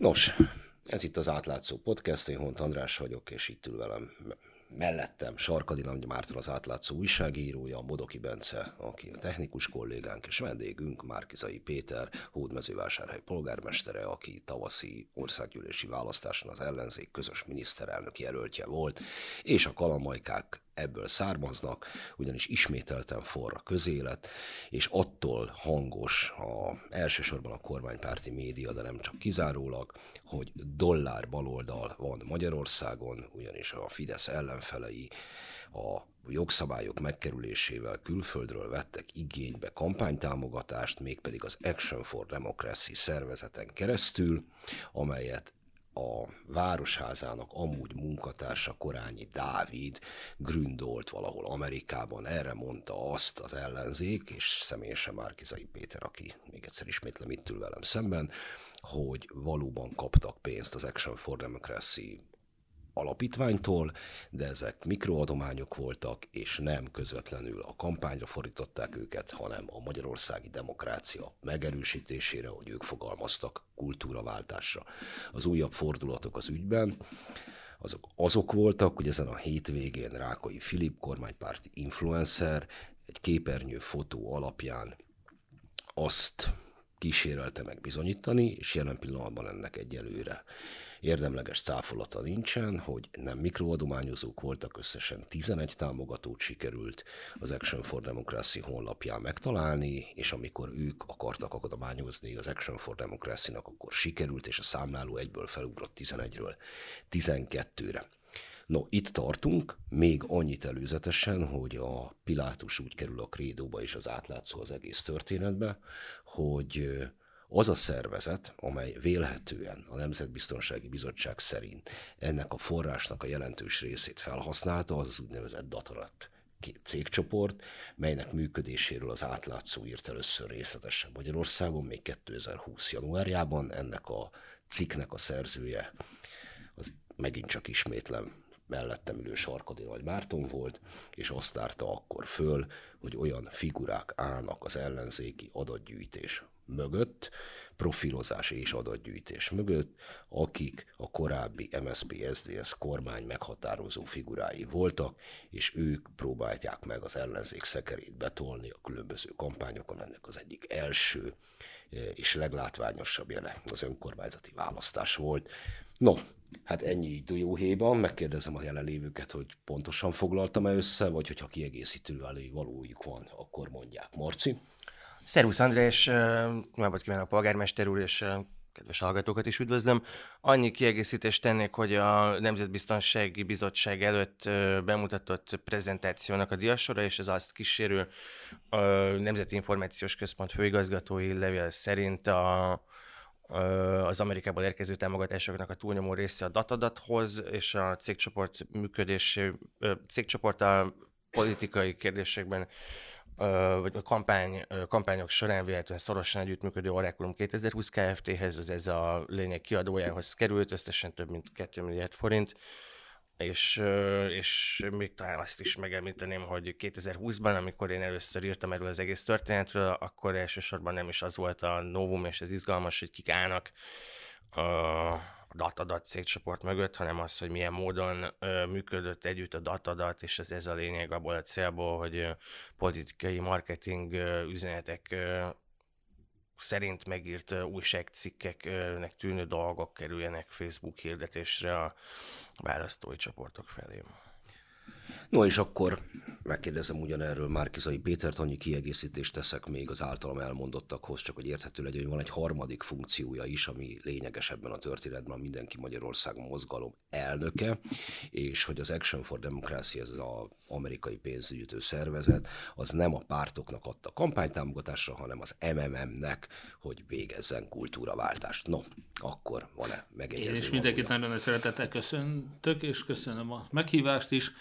Nos, ez itt az Átlátszó Podcast, én Hont András vagyok, és itt ül velem mellettem Sarkadi Nagy Márton az átlátszó újságírója, Bodoki Bence, aki a technikus kollégánk és vendégünk, Márkizai Péter, hódmezővásárhely polgármestere, aki tavaszi országgyűlési választáson az ellenzék közös miniszterelnök jelöltje volt, és a kalamajkák ebből származnak, ugyanis ismételten forra közélet, és attól hangos a, elsősorban a kormánypárti média, de nem csak kizárólag, hogy dollár baloldal van Magyarországon, ugyanis a Fidesz ellenfelei a jogszabályok megkerülésével külföldről vettek igénybe kampánytámogatást, mégpedig az Action for Democracy szervezeten keresztül, amelyet a városházának amúgy munkatársa Korányi Dávid gründolt valahol Amerikában, erre mondta azt az ellenzék, és személyesen Márkizai Péter, aki még egyszer ismétlem itt ül velem szemben, hogy valóban kaptak pénzt az Action for Democracy alapítványtól, de ezek mikroadományok voltak, és nem közvetlenül a kampányra fordították őket, hanem a magyarországi demokrácia megerősítésére, hogy ők fogalmaztak, kultúraváltásra. Az újabb fordulatok az ügyben azok, azok voltak, hogy ezen a hétvégén Rákai Filip, kormánypárti influencer, egy képernyő fotó alapján azt kísérelte meg bizonyítani, és jelen pillanatban ennek egyelőre Érdemleges cáfolata nincsen, hogy nem mikroadományozók voltak, összesen 11 támogatót sikerült az Action for Democracy honlapján megtalálni, és amikor ők akartak adományozni az Action for Democracy-nak, akkor sikerült, és a számláló egyből felugrott 11-ről 12-re. No, itt tartunk, még annyit előzetesen, hogy a Pilátus úgy kerül a krédóba és az átlátszó az egész történetbe, hogy az a szervezet, amely vélhetően a Nemzetbiztonsági Bizottság szerint ennek a forrásnak a jelentős részét felhasználta, az az úgynevezett datarat cégcsoport, melynek működéséről az átlátszó írt először részletesen Magyarországon, még 2020. januárjában ennek a cikknek a szerzője, az megint csak ismétlem, mellettem ülő Sarkadi Nagy Márton volt, és azt árta akkor föl, hogy olyan figurák állnak az ellenzéki adatgyűjtés mögött, profilozás és adatgyűjtés mögött, akik a korábbi MSP SZDSZ kormány meghatározó figurái voltak, és ők próbálják meg az ellenzék szekerét betolni a különböző kampányokon. Ennek az egyik első eh, és leglátványosabb jele az önkormányzati választás volt. No, hát ennyi héjban, megkérdezem a jelenlévőket, hogy pontosan foglaltam-e össze, vagy hogyha kiegészítő elő valójuk van, akkor mondják. Marci? Szervusz András, jó napot kívánok polgármester úr, és kedves hallgatókat is üdvözlöm. Annyi kiegészítést tennék, hogy a Nemzetbiztonsági Bizottság előtt bemutatott prezentációnak a diasora és az azt kísérő a Nemzeti Információs Központ főigazgatói levél szerint a az Amerikából érkező támogatásoknak a túlnyomó része a datadathoz, és a cégcsoport működési, cégcsoport a politikai kérdésekben vagy a kampány, kampányok során véletlenül szorosan együttműködő Oraculum 2020 Kft-hez, az ez a lényeg kiadójához került, összesen több mint 2 milliárd forint és, és még talán azt is megemlíteném, hogy 2020-ban, amikor én először írtam erről az egész történetről, akkor elsősorban nem is az volt a novum, és ez izgalmas, hogy kik állnak datadat szétcsoport mögött, hanem az, hogy milyen módon ö, működött együtt a datadat, és ez, ez a lényeg abból a célból, hogy ö, politikai marketing ö, üzenetek ö, szerint megírt újságcikkeknek tűnő dolgok kerüljenek Facebook hirdetésre a választói csoportok felé. No és akkor megkérdezem ugyanerről Márkizai Pétert, annyi kiegészítést teszek még az általam elmondottakhoz, csak hogy érthető legyen, hogy van egy harmadik funkciója is, ami lényeges ebben a történetben, mindenki Magyarország mozgalom elnöke, és hogy az Action for Democracy, ez az amerikai pénzügyütő szervezet, az nem a pártoknak adta kampánytámogatásra, hanem az MMM-nek, hogy végezzen kultúraváltást. No, akkor van-e megegyezés? És mindenkit nagyon szeretettel köszöntök, és köszönöm a meghívást is.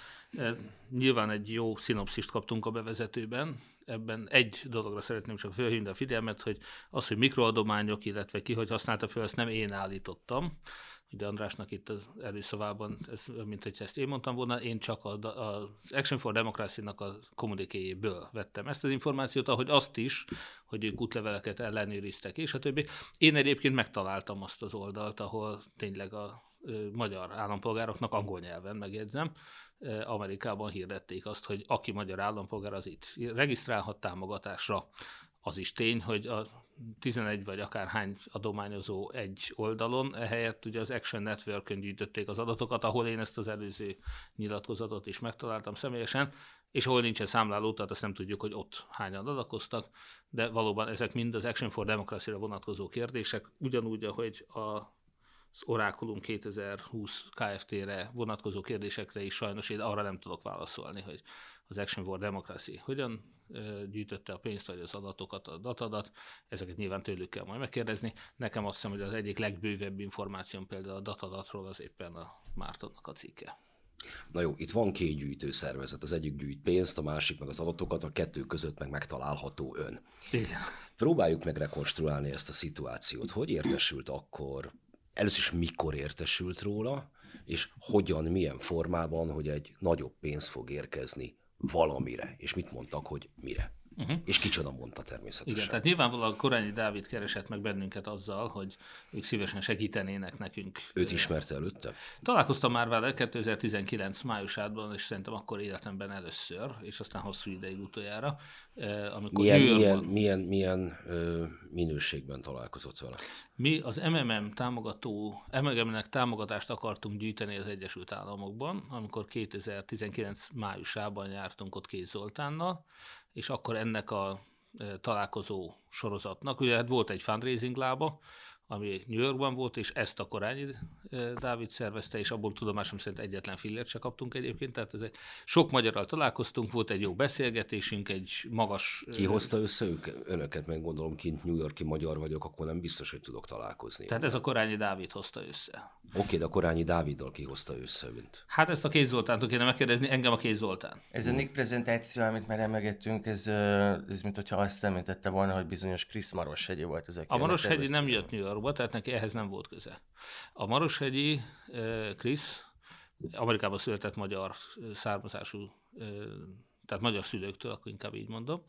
Nyilván egy jó szinopszist kaptunk a bevezetőben. Ebben egy dologra szeretném csak felhívni a figyelmet, hogy az, hogy mikroadományok, illetve ki, hogy használta fel, ezt nem én állítottam. Ugye Andrásnak itt az előszavában, ez, mint hogy ezt én mondtam volna, én csak a, a, az Action for Democracy-nak a kommunikéjéből vettem ezt az információt, ahogy azt is, hogy ők útleveleket ellenőriztek, és a többi. Én egyébként megtaláltam azt az oldalt, ahol tényleg a magyar állampolgároknak angol nyelven, megjegyzem, Amerikában hirdették azt, hogy aki magyar állampolgár, az itt regisztrálhat támogatásra. Az is tény, hogy a 11 vagy akár hány adományozó egy oldalon, ehelyett ugye az Action Network gyűjtötték az adatokat, ahol én ezt az előző nyilatkozatot is megtaláltam személyesen, és ahol nincsen számláló, tehát azt nem tudjuk, hogy ott hányan adakoztak, de valóban ezek mind az Action for Democracy-ra vonatkozó kérdések, ugyanúgy, ahogy a az Orákulum 2020 Kft-re vonatkozó kérdésekre is sajnos én arra nem tudok válaszolni, hogy az Action War Democracy hogyan gyűjtötte a pénzt, vagy az adatokat, a datadat, ezeket nyilván tőlük kell majd megkérdezni. Nekem azt hiszem, hogy az egyik legbővebb információm például a datadatról az éppen a Mártonnak a cikke. Na jó, itt van két gyűjtő szervezet. Az egyik gyűjt pénzt, a másik meg az adatokat, a kettő között meg megtalálható ön. Igen. Próbáljuk meg rekonstruálni ezt a szituációt. Hogy értesült akkor először is mikor értesült róla, és hogyan, milyen formában, hogy egy nagyobb pénz fog érkezni valamire, és mit mondtak, hogy mire. Uh-huh. És kicsoda mondta természetesen. Igen, tehát nyilvánvalóan Korányi Dávid keresett meg bennünket azzal, hogy ők szívesen segítenének nekünk. Őt ismerte előtte? Találkoztam már vele 2019 májusában, és szerintem akkor életemben először, és aztán hosszú ideig utoljára. Eh, amikor milyen, milyen, milyen, milyen ö, minőségben találkozott vele? Mi az MMM támogató, MMM-nek támogatást akartunk gyűjteni az Egyesült Államokban, amikor 2019 májusában jártunk ott Kéz Zoltánnal, és akkor ennek a e, találkozó sorozatnak, ugye hát volt egy fundraising lába, ami New Yorkban volt, és ezt a Korányi eh, Dávid szervezte, és abból tudomásom szerint egyetlen fillért se kaptunk egyébként, tehát ez egy, sok magyarral találkoztunk, volt egy jó beszélgetésünk, egy magas... Eh, ki hozta össze ők, önöket, meg gondolom, kint New Yorki magyar vagyok, akkor nem biztos, hogy tudok találkozni. Tehát ez a Korányi Dávid hozta össze. Oké, de a Korányi Dáviddal ki hozta össze Mint... Hát ezt a Kéz Zoltántól kéne megkérdezni, engem a Kéz Zoltán. Ez a Nick prezentáció, amit már emlegettünk, ez, eh, ez mint hogyha azt említette volna, hogy bizonyos Krisz Maros volt ezek. a Maros nem jött New York háborúba, tehát neki ehhez nem volt köze. A Maroshegyi Krisz, Amerikában született magyar származású, tehát magyar szülőktől, akkor inkább így mondom.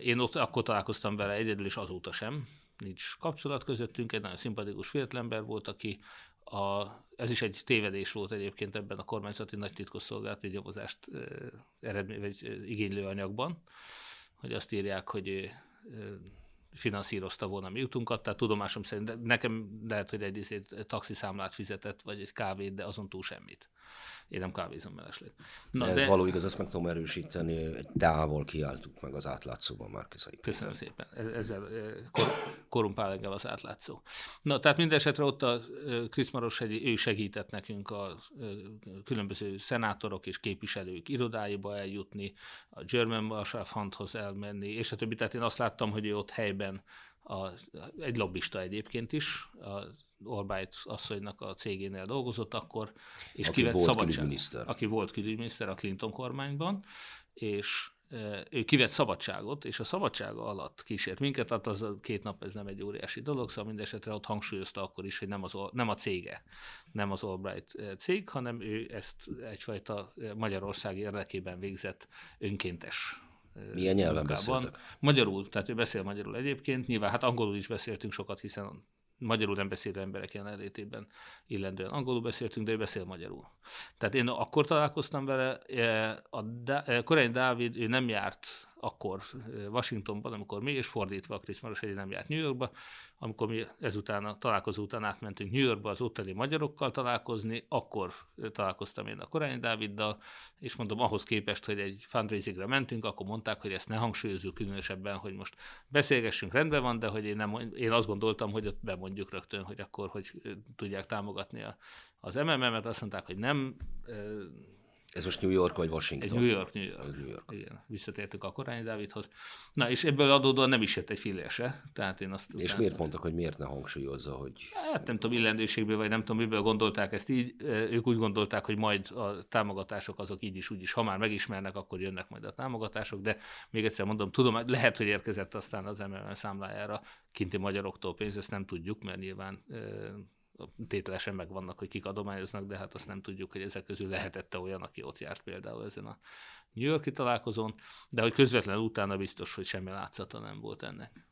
Én ott akkor találkoztam vele egyedül, és azóta sem. Nincs kapcsolat közöttünk, egy nagyon szimpatikus fiatalember volt, aki a, ez is egy tévedés volt egyébként ebben a kormányzati nagy titkosszolgálati nyomozást eredmény, vagy igénylő anyagban, hogy azt írják, hogy finanszírozta volna mi utunkat, tehát tudomásom szerint nekem lehet, hogy egy taxiszámlát fizetett, vagy egy kávét, de azon túl semmit én nem kávézom meleslit. Na, de ez de... való igaz, azt meg tudom erősíteni, egy távol kiáltuk meg az átlátszóban már közelik. Köszönöm szépen, e- ezzel e, kor, korumpál engem az átlátszó. Na, tehát minden esetre ott a e, Kriszmaroshegyi, ő segített nekünk a különböző szenátorok és képviselők irodáiba eljutni, a German Marshall Fundhoz elmenni, és a többi. Tehát én azt láttam, hogy ő ott helyben a, egy lobbista egyébként is, a Orbájt asszonynak a cégénél dolgozott akkor, és aki kivett szabadságot. Aki volt külügyminiszter a Clinton kormányban, és eh, ő kivett szabadságot, és a szabadsága alatt kísért minket, tehát az a két nap ez nem egy óriási dolog, szóval mindesetre ott hangsúlyozta akkor is, hogy nem, az, nem a cége, nem az Albright eh, cég, hanem ő ezt egyfajta eh, Magyarország érdekében végzett önkéntes milyen nyelven munkában. beszéltek? Magyarul, tehát ő beszél magyarul egyébként, nyilván hát angolul is beszéltünk sokat, hiszen magyarul nem beszélő emberek jelenlétében illendően angolul beszéltünk, de ő beszél magyarul. Tehát én akkor találkoztam vele, eh, a Dá- eh, Korány Dávid, ő nem járt akkor Washingtonban, amikor mi, és fordítva a Krisz Maros nem járt New Yorkba, amikor mi ezután a találkozó után átmentünk New Yorkba az ottani magyarokkal találkozni, akkor találkoztam én a Korányi Dáviddal, és mondom, ahhoz képest, hogy egy fundraisingre mentünk, akkor mondták, hogy ezt ne hangsúlyozzuk különösebben, hogy most beszélgessünk, rendben van, de hogy én, nem, én azt gondoltam, hogy ott bemondjuk rögtön, hogy akkor hogy tudják támogatni a, az MMM-et, azt mondták, hogy nem ez most New York vagy Washington? New York, New York. New York. Igen, visszatértünk a Korányi Dávidhoz. Na, és ebből adódóan nem is jött egy filése, Tehát én azt és miért mondtak, hogy miért ne hangsúlyozza, hogy... Hát nem tudom, illendőségből, vagy nem tudom, miből gondolták ezt így. Ők úgy gondolták, hogy majd a támogatások azok így is, úgy is, ha már megismernek, akkor jönnek majd a támogatások, de még egyszer mondom, tudom, hát lehet, hogy érkezett aztán az MLM számlájára kinti magyaroktól pénz, ezt nem tudjuk, mert nyilván tételesen megvannak, hogy kik adományoznak, de hát azt nem tudjuk, hogy ezek közül lehetette olyan, aki ott járt például ezen a New Yorki találkozón, de hogy közvetlenül utána biztos, hogy semmi látszata nem volt ennek.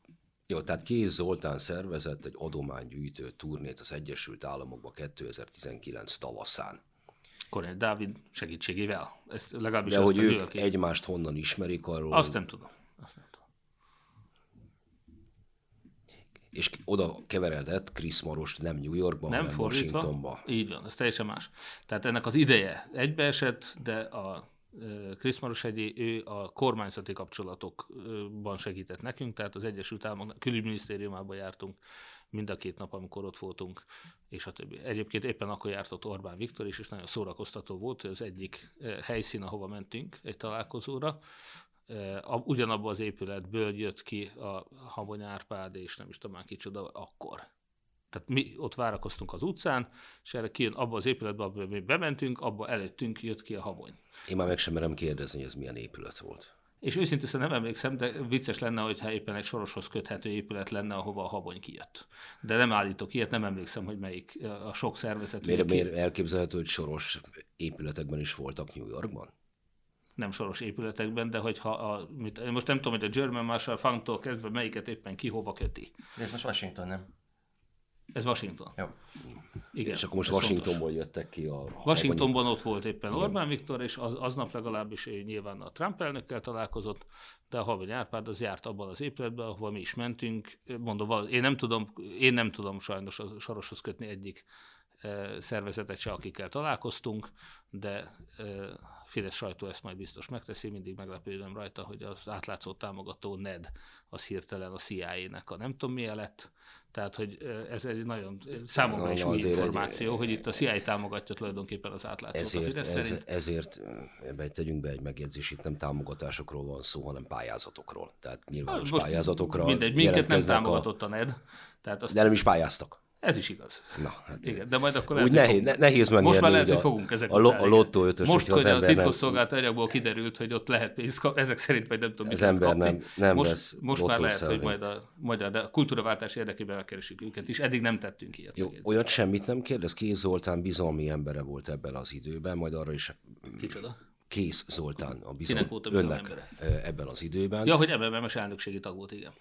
Jó, tehát Kéz Zoltán szervezett egy adománygyűjtő turnét az Egyesült Államokba 2019 tavaszán. Kornél Dávid segítségével. Ezt legalábbis De azt hogy ők egymást honnan ismerik arról? Azt nem tudom. Azt nem. és oda keveredett Chris Marost nem New Yorkban, nem hanem Washingtonban. Így van, ez teljesen más. Tehát ennek az ideje egybeesett, de a Krisz Maroshegyi, ő a kormányzati kapcsolatokban segített nekünk, tehát az Egyesült Államok külügyminisztériumában jártunk mind a két nap, amikor ott voltunk, és a többi. Egyébként éppen akkor járt ott Orbán Viktor is, és nagyon szórakoztató volt, az egyik helyszín, ahova mentünk egy találkozóra, a, ugyanabból az épületből jött ki a Habony Árpád, és nem is tudom már kicsoda akkor. Tehát mi ott várakoztunk az utcán, és erre kijön abba az épületbe, abban mi bementünk, abba előttünk jött ki a Habony. Én már meg sem merem kérdezni, hogy ez milyen épület volt. És őszintén szóval nem emlékszem, de vicces lenne, hogyha éppen egy soroshoz köthető épület lenne, ahova a habony kijött. De nem állítok ilyet, nem emlékszem, hogy melyik a sok szervezet. Miért, miért elképzelhető, hogy soros épületekben is voltak New Yorkban? nem soros épületekben, de hogyha a, mit, most nem tudom, hogy a German Marshall fund kezdve melyiket éppen ki hova köti. De ez most Washington, nem? Ez Washington. Jó. Igen, és akkor most Washingtonból fontos. jöttek ki a... Washingtonban ott volt éppen Igen. Orbán Viktor, és az, aznap legalábbis ő nyilván a Trump elnökkel találkozott, de a Havony Árpád az járt abban az épületben, ahova mi is mentünk. Mondom, én nem tudom, én nem tudom sajnos a Soroshoz kötni egyik szervezetet se, akikkel találkoztunk, de Fidesz sajtó ezt majd biztos megteszi, mindig meglepődöm rajta, hogy az átlátszó támogató NED az hirtelen a CIA-nek a nem tudom milyen lett, tehát hogy ez egy nagyon számomra is új információ, egy, hogy itt a CIA támogatja tulajdonképpen az átlátszót ezért, a Fidesz ez, Ezért ebbe tegyünk be egy megjegyzés, itt nem támogatásokról van szó, hanem pályázatokról. Tehát nyilvános Most pályázatokra Mindegy, minket nem támogatott a, a NED. Tehát azt... De nem is pályáztak. Ez is igaz. Na, hát igen, de majd akkor lehet, úgy nehéz, fogunk, nehéz megnyerni. Most már lehet, hogy fogunk ezek a, a lottó ötös, Most, hogy a titkosszolgált nem... kiderült, hogy ott lehet pénzt ezek szerint, vagy nem tudom, Az ember kapni. nem, nem most, lesz Most már lehet, hogy majd a, de a kultúraváltás érdekében elkeresünk őket is. Eddig nem tettünk ilyet. Jó, olyat semmit nem kérdez. Kéz Zoltán bizalmi embere volt ebben az időben, majd arra is... Kicsoda? Kész Zoltán a bizony, önnek ebben az időben. Ja, hogy ebben a elnökségi tag volt, igen.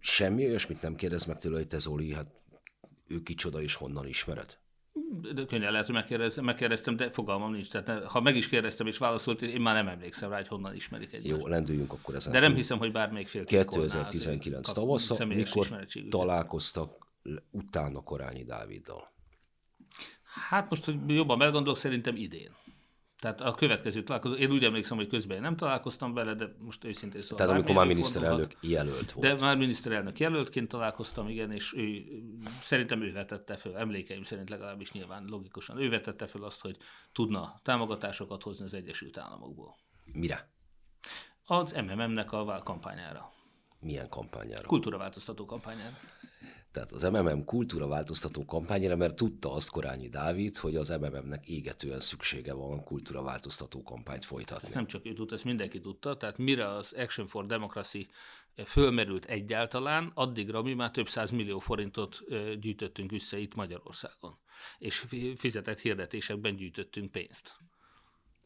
Semmi olyasmit nem kérdez meg tőle, hogy te Zoli, hát ő kicsoda és honnan ismered? De könnyen lehet, hogy megkérdeztem, megkérdeztem, de fogalmam nincs. Tehát eh, ha meg is kérdeztem és válaszolt, én már nem emlékszem rá, hogy honnan ismerik egyet. Jó, lendüljünk akkor ezen. De nem hiszem, hogy bármelyik fél 2019 eh, tavasza, mikor találkoztak utána Korányi Dáviddal? Hát most, hogy jobban meggondolok, szerintem idén. Tehát a következő találkozó, én úgy emlékszem, hogy közben én nem találkoztam vele, de most őszintén szóval. Tehát amikor már miniszterelnök jelölt volt. De már miniszterelnök jelöltként találkoztam, igen, és ő, szerintem ő vetette föl, emlékeim szerint legalábbis nyilván logikusan, ő vetette föl azt, hogy tudna támogatásokat hozni az Egyesült Államokból. Mire? Az MMM-nek a kampányára. Milyen kampányára? Kultúraváltoztató kampányára tehát az MMM kultúra változtató kampányra, mert tudta azt Korányi Dávid, hogy az MMM-nek égetően szüksége van kultúra változtató kampányt folytatni. Ezt nem csak ő tudta, ezt mindenki tudta, tehát mire az Action for Democracy eh, fölmerült egyáltalán, addigra mi már több száz millió forintot eh, gyűjtöttünk össze itt Magyarországon, és fizetett hirdetésekben gyűjtöttünk pénzt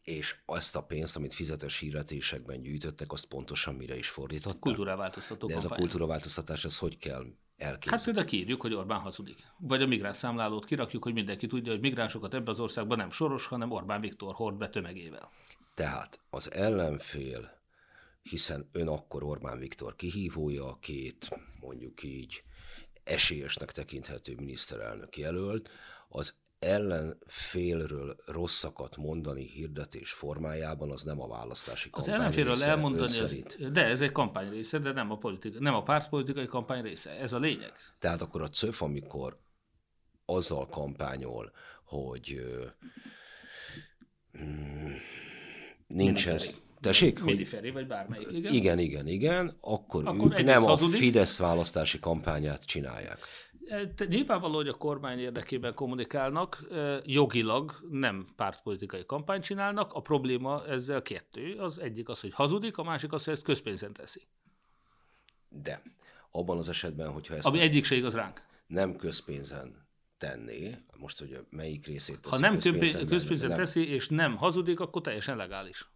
és azt a pénzt, amit fizetes hirdetésekben gyűjtöttek, azt pontosan mire is fordították. változtató De ez kampány. a változtatás, ez hogy kell elképzelni. Hát például kiírjuk, hogy Orbán hazudik. Vagy a migráns számlálót kirakjuk, hogy mindenki tudja, hogy migránsokat ebben az országban nem Soros, hanem Orbán Viktor hord be tömegével. Tehát az ellenfél, hiszen ön akkor Orbán Viktor kihívója a két, mondjuk így, esélyesnek tekinthető miniszterelnök jelölt, az ellenfélről rosszakat mondani hirdetés formájában az nem a választási kampány Az ellenfélről része, elmondani, az, de ez egy kampány része, de nem a, politika, nem a pártpolitikai kampány része, ez a lényeg. Tehát akkor a CÖF, amikor azzal kampányol, hogy euh, mm, nincsen... Mindenféle. Tessék? Miniferi, vagy bármelyik, igen? Igen, igen, igen. Akkor, akkor ők nem a Fidesz választási kampányát csinálják. Nyilvánvaló, hogy a kormány érdekében kommunikálnak, jogilag nem pártpolitikai kampányt csinálnak. A probléma ezzel kettő. Az egyik az, hogy hazudik, a másik az, hogy ezt közpénzen teszi. De abban az esetben, hogyha ezt... Ami egyik se igaz ránk. Nem közpénzen tenné, most hogy melyik részét teszi Ha nem közpénzen, közpénzen nem... teszi, és nem hazudik, akkor teljesen legális.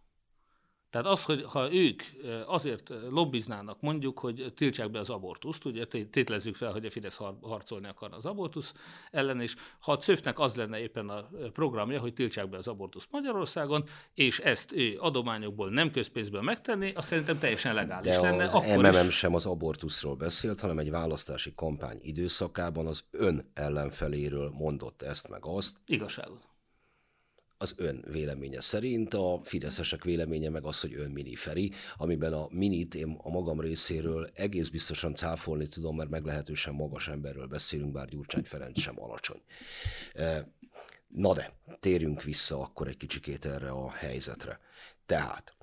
Tehát az, hogy ha ők azért lobbiznának, mondjuk, hogy tiltsák be az abortuszt, ugye tétlezzük fel, hogy a Fidesz harcolni akar az abortusz ellen, és ha a Cöfnek az lenne éppen a programja, hogy tiltsák be az abortuszt Magyarországon, és ezt ő adományokból nem közpénzből megtenni, azt szerintem teljesen legális De lenne. az akkor MMM is... sem az abortuszról beszélt, hanem egy választási kampány időszakában az ön ellenfeléről mondott ezt meg azt. Igazságot az ön véleménye szerint, a fideszesek véleménye meg az, hogy ön Feri, amiben a minit én a magam részéről egész biztosan cáfolni tudom, mert meglehetősen magas emberről beszélünk, bár Gyurcsány Ferenc sem alacsony. E, na de, térjünk vissza akkor egy kicsikét erre a helyzetre. Tehát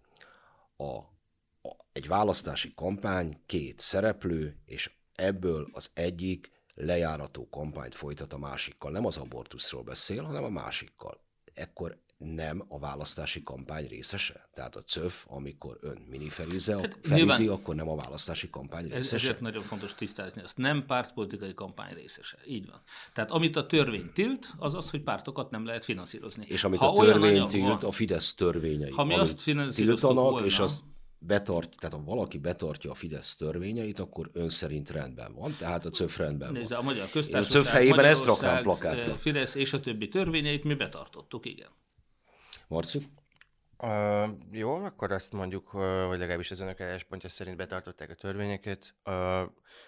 a, a, egy választási kampány, két szereplő, és ebből az egyik lejárató kampányt folytat a másikkal. Nem az abortuszról beszél, hanem a másikkal ekkor nem a választási kampány részese? Tehát a CÖF, amikor ön miniferize, hát, akkor nem a választási kampány részese? Ez, ezért nagyon fontos tisztázni ezt. Nem pártpolitikai kampány részese. Így van. Tehát amit a törvény tilt, az az, hogy pártokat nem lehet finanszírozni. És amit ha a törvény tilt, van, a Fidesz törvényei. Ha mi azt finanszírozunk, volna, és azt betart, tehát ha valaki betartja a Fidesz törvényeit, akkor ön szerint rendben van, tehát a CÖF rendben Nézze, van. a Magyar Köztársaság, a CÖF helyében ezt raknám plakátra. Fidesz és a többi törvényeit mi betartottuk, igen. Marci? Uh, jó, akkor azt mondjuk, uh, vagy legalábbis az önök álláspontja szerint betartották a törvényeket. Uh,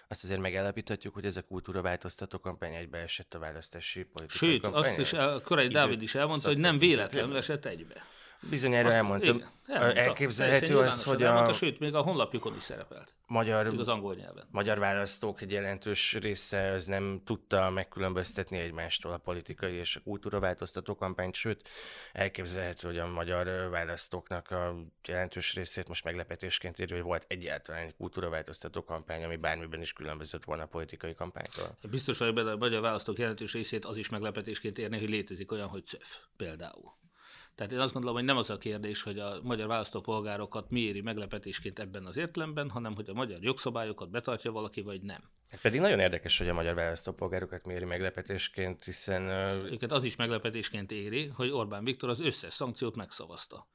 azt azért megállapíthatjuk, hogy ez a változtató kampány egybeesett a választási politikai Sőt, kampány. azt is Korai Dávid is elmondta, hogy nem véletlenül esett egybe. Bizony erre elmondtam. Igen, Elképzelhető az, hogy a... Elmondta, hát sőt, még a honlapjukon is szerepelt. Magyar, az angol nyelven. magyar választók egy jelentős része az nem tudta megkülönböztetni egymástól a politikai és a kultúra változtató kampányt, sőt, elképzelhető, hogy a magyar választóknak a jelentős részét most meglepetésként érő, hogy volt egyáltalán egy kultúra változtató kampány, ami bármiben is különbözött volna a politikai kampánytól. Biztos vagyok benne, hogy a magyar választók jelentős részét az is meglepetésként érni, hogy létezik olyan, hogy CEF például. Tehát én azt gondolom, hogy nem az a kérdés, hogy a magyar választópolgárokat mi éri meglepetésként ebben az értelemben, hanem hogy a magyar jogszabályokat betartja valaki, vagy nem. Pedig nagyon érdekes, hogy a magyar választópolgárokat méri meglepetésként, hiszen... Őket az is meglepetésként éri, hogy Orbán Viktor az összes szankciót megszavazta.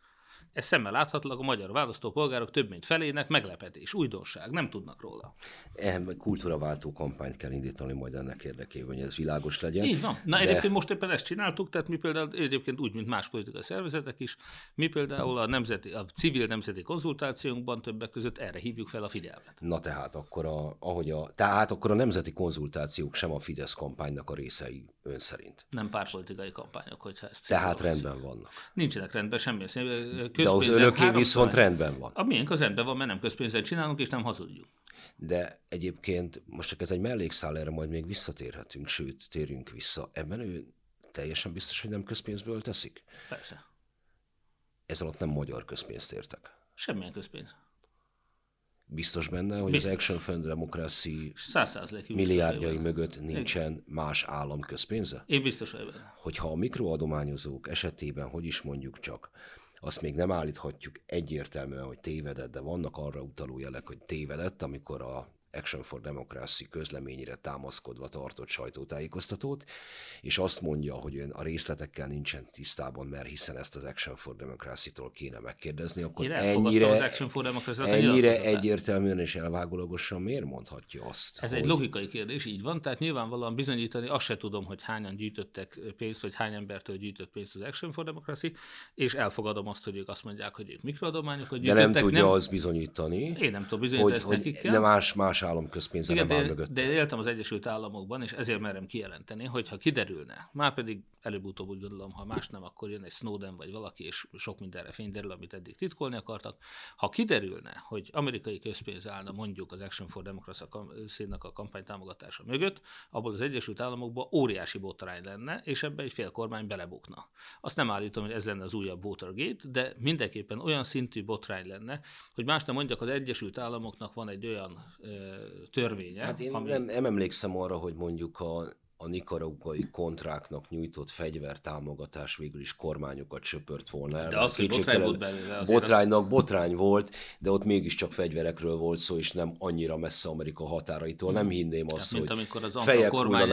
Ez szemmel láthatólag a magyar választópolgárok több mint felének meglepetés, újdonság, nem tudnak róla. Eh, kultúraváltó kampányt kell indítani majd ennek érdekében, hogy ez világos legyen. Így van. Na de... egyébként most éppen ezt csináltuk, tehát mi például egyébként úgy, mint más politikai szervezetek is, mi például a, nemzeti, a civil nemzeti konzultációnkban többek között erre hívjuk fel a figyelmet. Na tehát akkor a, ahogy a, tehát akkor a nemzeti konzultációk sem a Fidesz kampánynak a részei ön szerint. Nem pártpolitikai kampányok, hogyha ezt. Tehát rendben vannak. Nincsenek rendben, semmi. Köz, de az önöké viszont rendben van. A miénk az rendben van, mert nem közpénzzel csinálunk, és nem hazudjuk. De egyébként most csak ez egy mellékszál, erre majd még visszatérhetünk, sőt, térjünk vissza. Ebben ő teljesen biztos, hogy nem közpénzből teszik? Persze. Ez alatt nem magyar közpénzt értek. Semmilyen közpénz. Biztos benne, hogy biztos. az Action Fund Democracy milliárdjai van. mögött nincsen Igen. más állam közpénze? Én biztos ebben. Hogyha a mikroadományozók esetében, hogy is mondjuk csak, azt még nem állíthatjuk egyértelműen, hogy tévedett, de vannak arra utaló jelek, hogy tévedett, amikor a Action for Democracy közleményére támaszkodva tartott sajtótájékoztatót, és azt mondja, hogy ön a részletekkel nincsen tisztában, mert hiszen ezt az Action for Democracy-tól kéne megkérdezni, akkor ennyire, az Action for ennyire egyértelműen és elvágólagosan miért mondhatja azt? Ez hogy... egy logikai kérdés, így van, tehát nyilvánvalóan bizonyítani, azt se tudom, hogy hányan gyűjtöttek pénzt, vagy hány embertől gyűjtött pénzt az Action for Democracy, és elfogadom azt, hogy ők azt mondják, hogy ők hogy gyűjtöttek. De nem tudja nem... az bizonyítani. Én nem tudom bizonyítani, hogy, hogy, hogy más, más más államközpénze Igen, nem áll de, mögött. De éltem az Egyesült Államokban, és ezért merem kijelenteni, hogy ha kiderülne, már pedig előbb-utóbb úgy gondolom, ha más nem, akkor jön egy Snowden vagy valaki, és sok mindenre fény derül, amit eddig titkolni akartak. Ha kiderülne, hogy amerikai közpénz állna mondjuk az Action for democracy színnak a kampány támogatása mögött, abból az Egyesült Államokban óriási botrány lenne, és ebbe egy fél kormány belebukna. Azt nem állítom, hogy ez lenne az újabb Watergate, de mindenképpen olyan szintű botrány lenne, hogy más nem mondjak, az Egyesült Államoknak van egy olyan ö, törvénye. Hát én ami... nem, nem emlékszem arra, hogy mondjuk a a nikaraguai kontráknak nyújtott fegyvertámogatás végül is kormányokat söpört volna el. De az, hogy botrány volt benne, Botránynak azt... botrány volt, de ott mégiscsak fegyverekről volt szó, és nem annyira messze Amerika határaitól. Nem hinném hát azt, hát, mint hogy amikor az fejek kormány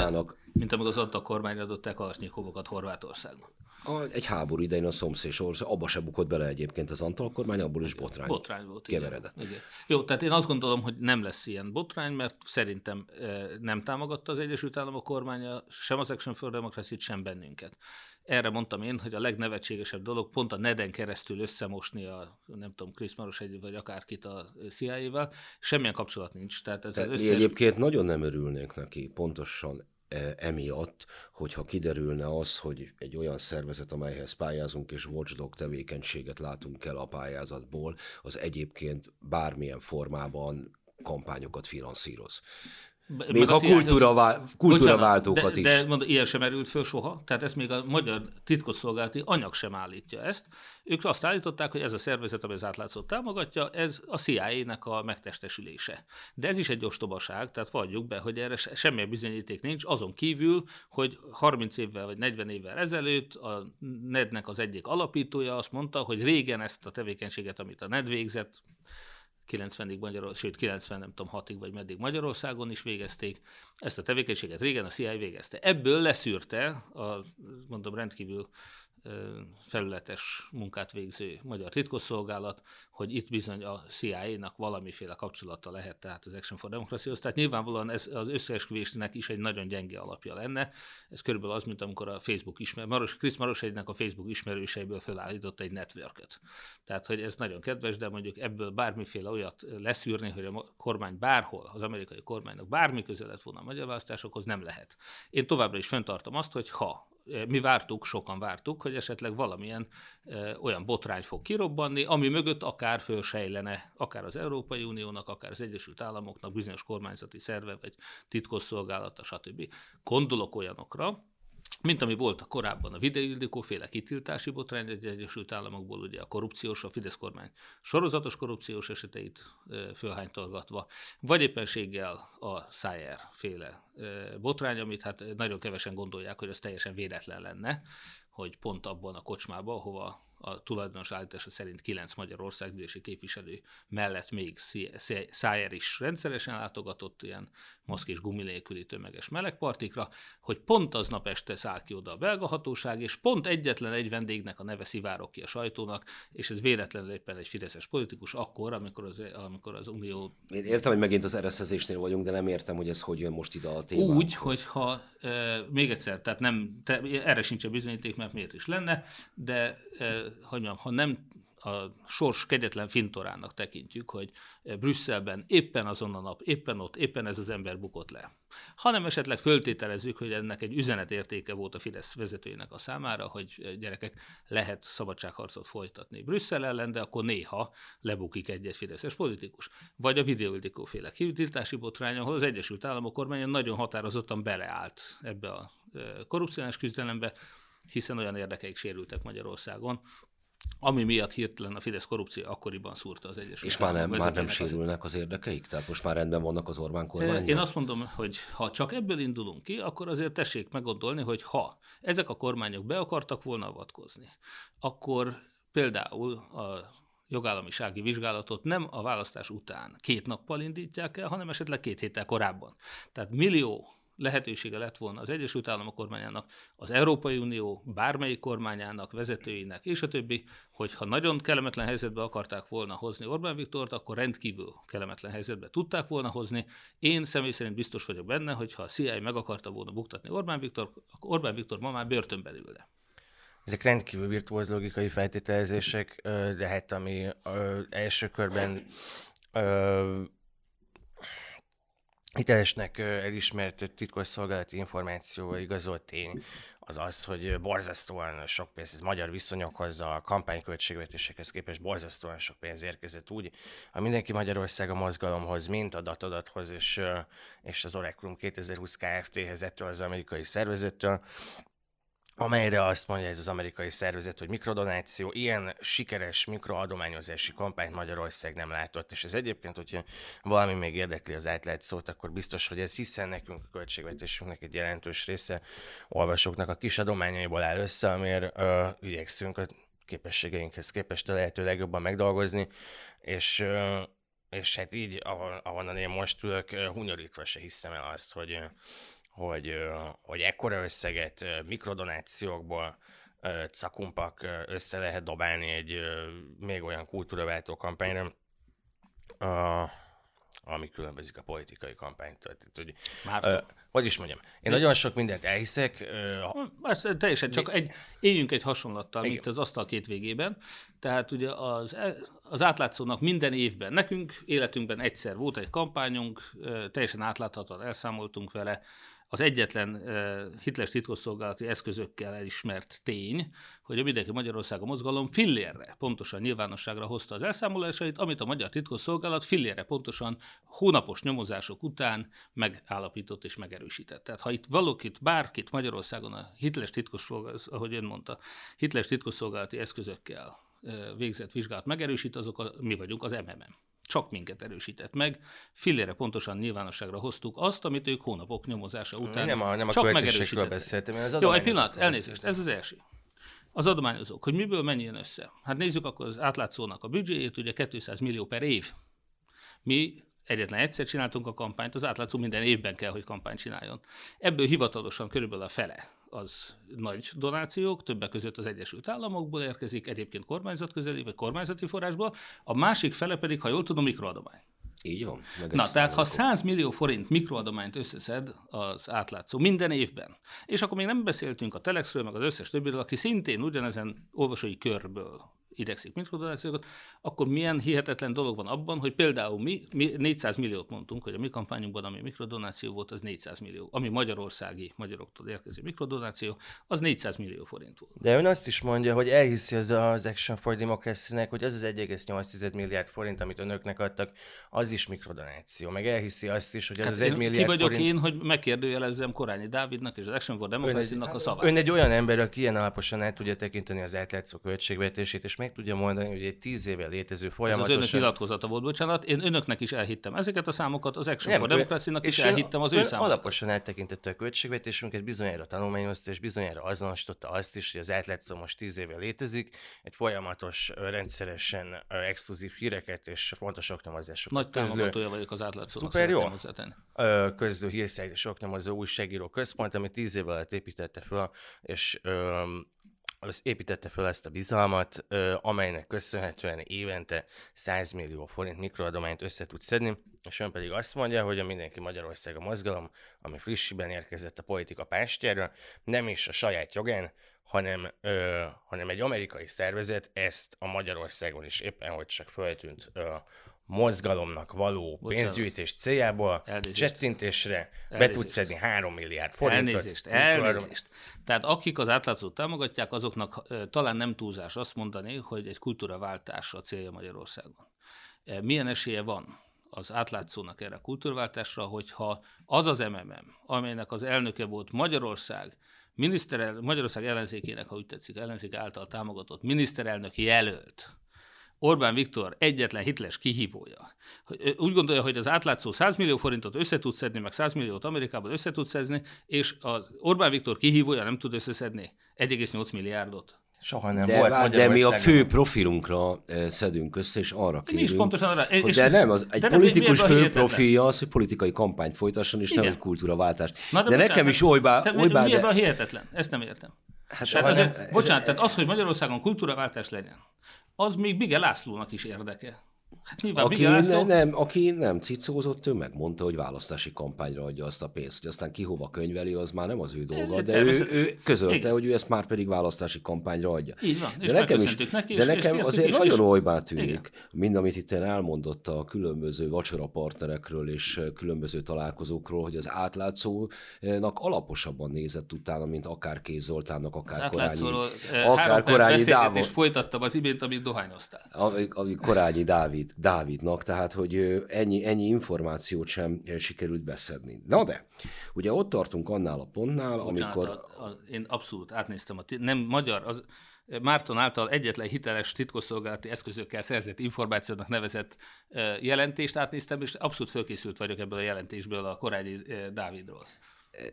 mint amikor az adta kormány adott el alasnyikovokat Horvátországban. A, egy háború idején a szomszédos ország, abba se bukott bele egyébként az Antal kormány, abból is botrány. Botrány volt. Keveredett. Igen, igen. Jó, tehát én azt gondolom, hogy nem lesz ilyen botrány, mert szerintem e, nem támogatta az Egyesült Államok kormánya sem az Action for Democracy-t, sem bennünket erre mondtam én, hogy a legnevetségesebb dolog pont a neden keresztül összemosni a, nem tudom, Krisz Maros egy, vagy akárkit a cia -val. semmilyen kapcsolat nincs. Tehát ez Te az összes... egyébként nagyon nem örülnék neki, pontosan E, emiatt, hogyha kiderülne az, hogy egy olyan szervezet, amelyhez pályázunk, és watchdog tevékenységet látunk el a pályázatból, az egyébként bármilyen formában kampányokat finanszíroz. Még a kultúra, kultúraváltókat kultúra is. De mondom, ilyen sem erült föl soha, tehát ezt még a magyar titkosszolgálati anyag sem állítja ezt. Ők azt állították, hogy ez a szervezet, ami az átlátszót támogatja, ez a CIA-nek a megtestesülése. De ez is egy ostobaság, tehát valljuk be, hogy erre semmilyen bizonyíték nincs, azon kívül, hogy 30 évvel vagy 40 évvel ezelőtt a NED-nek az egyik alapítója azt mondta, hogy régen ezt a tevékenységet, amit a NED végzett, 90-ig Magyarországon, sőt 90 nem tudom, 6-ig vagy meddig Magyarországon is végezték. Ezt a tevékenységet régen a CIA végezte. Ebből leszűrte, a, mondom rendkívül felületes munkát végző magyar titkosszolgálat, hogy itt bizony a CIA-nak valamiféle kapcsolata lehet tehát az Action for Democracy-hoz. Tehát nyilvánvalóan ez az összeesküvésnek is egy nagyon gyenge alapja lenne. Ez körülbelül az, mint amikor a Facebook ismer, Maros, Krisz egynek a Facebook ismerőseiből felállított egy networket. Tehát, hogy ez nagyon kedves, de mondjuk ebből bármiféle olyat leszűrni, hogy a kormány bárhol, az amerikai kormánynak bármi közelet volna a magyar választásokhoz, nem lehet. Én továbbra is fenntartom azt, hogy ha mi vártuk, sokan vártuk, hogy esetleg valamilyen olyan botrány fog kirobbanni, ami mögött akár fölsejlene, akár az Európai Uniónak, akár az Egyesült Államoknak bizonyos kormányzati szerve, vagy titkosszolgálata, stb. Gondolok olyanokra, mint ami volt a korábban a videóildikó féle kitiltási botrány egy Egyesült Államokból, ugye a korrupciós, a Fidesz kormány sorozatos korrupciós eseteit fölhánytorgatva, vagy éppenséggel a Szájer féle botrány, amit hát nagyon kevesen gondolják, hogy az teljesen véletlen lenne, hogy pont abban a kocsmában, ahova a tulajdonos állítása szerint kilenc Magyarországgyűlési képviselő mellett még Szájer is rendszeresen látogatott ilyen maszkis gumi nélküli tömeges melegpartikra, hogy pont aznap este száll ki oda a belga hatóság, és pont egyetlen egy vendégnek a neve szivárok ki a sajtónak, és ez véletlenül éppen egy fideszes politikus akkor, amikor az, amikor az Unió... Én értem, hogy megint az ereszezésnél vagyunk, de nem értem, hogy ez hogy jön most ide a témához. Úgy, hogyha e, még egyszer, tehát nem, te, erre sincs a bizonyíték, mert miért is lenne, de e, hogy mondjam, ha nem a sors kegyetlen fintorának tekintjük, hogy Brüsszelben éppen azon a nap, éppen ott, éppen ez az ember bukott le. Hanem esetleg föltételezzük, hogy ennek egy üzenetértéke volt a Fidesz vezetőjének a számára, hogy eh, gyerekek lehet szabadságharcot folytatni Brüsszel ellen, de akkor néha lebukik egy-egy fideszes politikus. Vagy a videóildikó féle kiütiltási botrány, ahol az Egyesült Államok kormánya nagyon határozottan beleállt ebbe a eh, korrupciós küzdelembe, hiszen olyan érdekeik sérültek Magyarországon, ami miatt hirtelen a Fidesz korrupció akkoriban szúrta az Egyesült És már nem, már nem sérülnek az érdekeik? Tehát most már rendben vannak az Orbán kormányban? Én azt mondom, hogy ha csak ebből indulunk ki, akkor azért tessék meggondolni, hogy ha ezek a kormányok be akartak volna avatkozni, akkor például a jogállamisági vizsgálatot nem a választás után két nappal indítják el, hanem esetleg két héttel korábban. Tehát millió lehetősége lett volna az Egyesült Államok kormányának, az Európai Unió bármelyik kormányának, vezetőinek és a többi, hogyha nagyon kellemetlen helyzetbe akarták volna hozni Orbán Viktort, akkor rendkívül kellemetlen helyzetbe tudták volna hozni. Én személy szerint biztos vagyok benne, hogy ha a CIA meg akarta volna buktatni Orbán Viktor, akkor Orbán Viktor ma már börtönben ülne. Ezek rendkívül virtuóz logikai feltételezések, de hát ami első körben hitelesnek elismert titkos szolgálati információ igazolt tény az az, hogy borzasztóan sok pénz, ez magyar viszonyokhoz, a kampányköltségvetésekhez képest borzasztóan sok pénz érkezett úgy a Mindenki Magyarország a mozgalomhoz, mint a datadathoz és, és az Oreculum 2020 Kft-hez, ettől az amerikai szervezettől, amelyre azt mondja ez az amerikai szervezet, hogy mikrodonáció, ilyen sikeres mikroadományozási kampányt Magyarország nem látott, és ez egyébként, hogyha valami még érdekli az szót, akkor biztos, hogy ez hiszen nekünk a költségvetésünknek egy jelentős része olvasóknak a kis adományaiból áll össze, amiért ö, igyekszünk a képességeinkhez képest a lehető legjobban megdolgozni, és ö, és hát így, ahonnan én most ülök, hunyorítva se hiszem el azt, hogy hogy, hogy ekkora összeget mikrodonációkból cakumpak össze lehet dobálni egy még olyan kultúraváltó kampányra, ami különbözik a politikai kampánytól. Tehát, hogy, Már... ö, hogy is mondjam, én Mi? nagyon sok mindent elhiszek. Ö, Ezt teljesen, csak egy, éljünk egy hasonlattal, Igen. mint az asztal két végében. Tehát ugye az, az átlátszónak minden évben, nekünk életünkben egyszer volt egy kampányunk, teljesen átláthatóan elszámoltunk vele, az egyetlen hitles titkosszolgálati eszközökkel elismert tény, hogy a Mindenki Magyarország a mozgalom fillérre, pontosan nyilvánosságra hozta az elszámolásait, amit a Magyar Titkosszolgálat fillérre pontosan hónapos nyomozások után megállapított és megerősített. Tehát ha itt valakit, bárkit Magyarországon a hitles titkosszolgálati, ahogy ön mondta, hitles titkosszolgálati eszközökkel végzett vizsgálat megerősít, azok a, mi vagyunk az MMM csak minket erősített meg. Fillére pontosan nyilvánosságra hoztuk azt, amit ők hónapok nyomozása után nem a, nem a csak megerősítettek. beszéltem, az Jó, egy pillanat, elnézést, ez az első. Az adományozók, hogy miből menjen össze? Hát nézzük akkor az átlátszónak a büdzséjét, ugye 200 millió per év. Mi egyetlen egyszer csináltunk a kampányt, az átlátszó minden évben kell, hogy kampányt csináljon. Ebből hivatalosan körülbelül a fele az nagy donációk, többek között az Egyesült Államokból érkezik, egyébként kormányzat közeli, vagy kormányzati forrásból, a másik fele pedig, ha jól tudom, mikroadomány. Így van. Na, tehát ha 100 millió forint mikroadományt összeszed az átlátszó minden évben, és akkor még nem beszéltünk a Telexről, meg az összes többiről, aki szintén ugyanezen olvasói körből idegszik mikrodonációkat, akkor milyen hihetetlen dolog van abban, hogy például mi, mi 400 milliót mondtunk, hogy a mi kampányunkban, ami mikrodonáció volt, az 400 millió. Ami magyarországi magyaroktól érkező mikrodonáció, az 400 millió forint volt. De ön azt is mondja, hogy elhiszi az, az Action for Democracy-nek, hogy az az 1,8 milliárd forint, amit önöknek adtak, az is mikrodonáció. Meg elhiszi azt is, hogy az hát az 1 milliárd ki vagyok forint... én, hogy megkérdőjelezzem Korányi Dávidnak és az Action for Democracy-nak a hát szavát. Ön egy olyan ember, aki ilyen alaposan el tudja tekinteni az átlátszó költségvetését, és meg tudja mondani, hogy egy tíz éve létező folyamatosan... Ez az önök nyilatkozata volt, bocsánat. Én önöknek is elhittem ezeket a számokat, az Action for Democracy-nak is elhittem az ő, ő számokat. alaposan eltekintette a költségvetésünket, bizonyára tanulmányozta, és bizonyára azonosította azt is, hogy az átlátszó most tíz éve létezik, egy folyamatos, rendszeresen exkluzív híreket és fontos oknyomozásokat Nagy támogatója vagyok az átlátszónak. Szuper jó. Közlő hírszájt és oknyomozó újságíró központ, ami tíz év alatt építette fel, és az építette fel ezt a bizalmat, amelynek köszönhetően évente 100 millió forint mikroadományt össze tud szedni, és ön pedig azt mondja, hogy a Mindenki Magyarország a mozgalom, ami frissiben érkezett a politika pástjára, nem is a saját jogán, hanem, ö, hanem egy amerikai szervezet ezt a Magyarországon is éppen hogy csak föltűnt ö, mozgalomnak való Bocsánat. pénzgyűjtés céljából csettintésre be tudsz szedni 3 milliárd forintot. Elnézést, elnézést. Tehát akik az átlátszót támogatják, azoknak talán nem túlzás azt mondani, hogy egy kultúraváltás a célja Magyarországon. E, milyen esélye van az átlátszónak erre a kultúraváltásra, hogyha az az MMM, amelynek az elnöke volt Magyarország, miniszterel, Magyarország ellenzékének, ha úgy tetszik, ellenzék által támogatott miniszterelnök jelölt, Orbán Viktor egyetlen hitles kihívója. Úgy gondolja, hogy az átlátszó 100 millió forintot össze tud szedni, meg 100 milliót Amerikában össze tud szedni, és az Orbán Viktor kihívója nem tud összeszedni 1,8 milliárdot. Soha nem de, volt vár, De mi a fő profilunkra szedünk össze, és arra kérünk. Mi is pontosan arra. Hogy de nem, az, egy de politikus nem, fő profilja az, hogy politikai kampányt folytasson, és Igen. nem egy kultúraváltást. Na de de bocsánat, nekem is olybá... Te, olybá mi de... a hihetetlen? Ezt nem értem. Hát, tehát azért, nem, bocsánat, ez, tehát az, hogy Magyarországon kultúraváltás legyen, az még Bige Lászlónak is érdeke. Hát nyilván aki, ne, nem, aki nem cicózott, ő megmondta, hogy választási kampányra adja azt a pénzt, hogy aztán ki hova könyveli, az már nem az ő dolga, de ő, ő közölte, Igen. hogy ő ezt már pedig választási kampányra adja. Így van, de és nekem is, neki, de és nekem és azért is, nagyon olybá tűnik, Igen. mind amit itt elmondott a különböző partnerekről és különböző találkozókról, hogy az átlátszónak alaposabban nézett utána, mint akár Kéz Zoltánnak, akár az Korányi, akár Korányi Dávod. És folytattam az imént, amit dohányoztál. Ami, ami Korányi Dávid. Dávidnak, tehát hogy ennyi, ennyi információt sem sikerült beszedni. Na de, ugye ott tartunk annál a pontnál, Bocsánat, amikor... A, a, én abszolút átnéztem, a t- nem magyar, az, Márton által egyetlen hiteles titkosszolgálati eszközökkel szerzett információnak nevezett jelentést átnéztem, és abszolút fölkészült vagyok ebből a jelentésből a korányi Dávidról.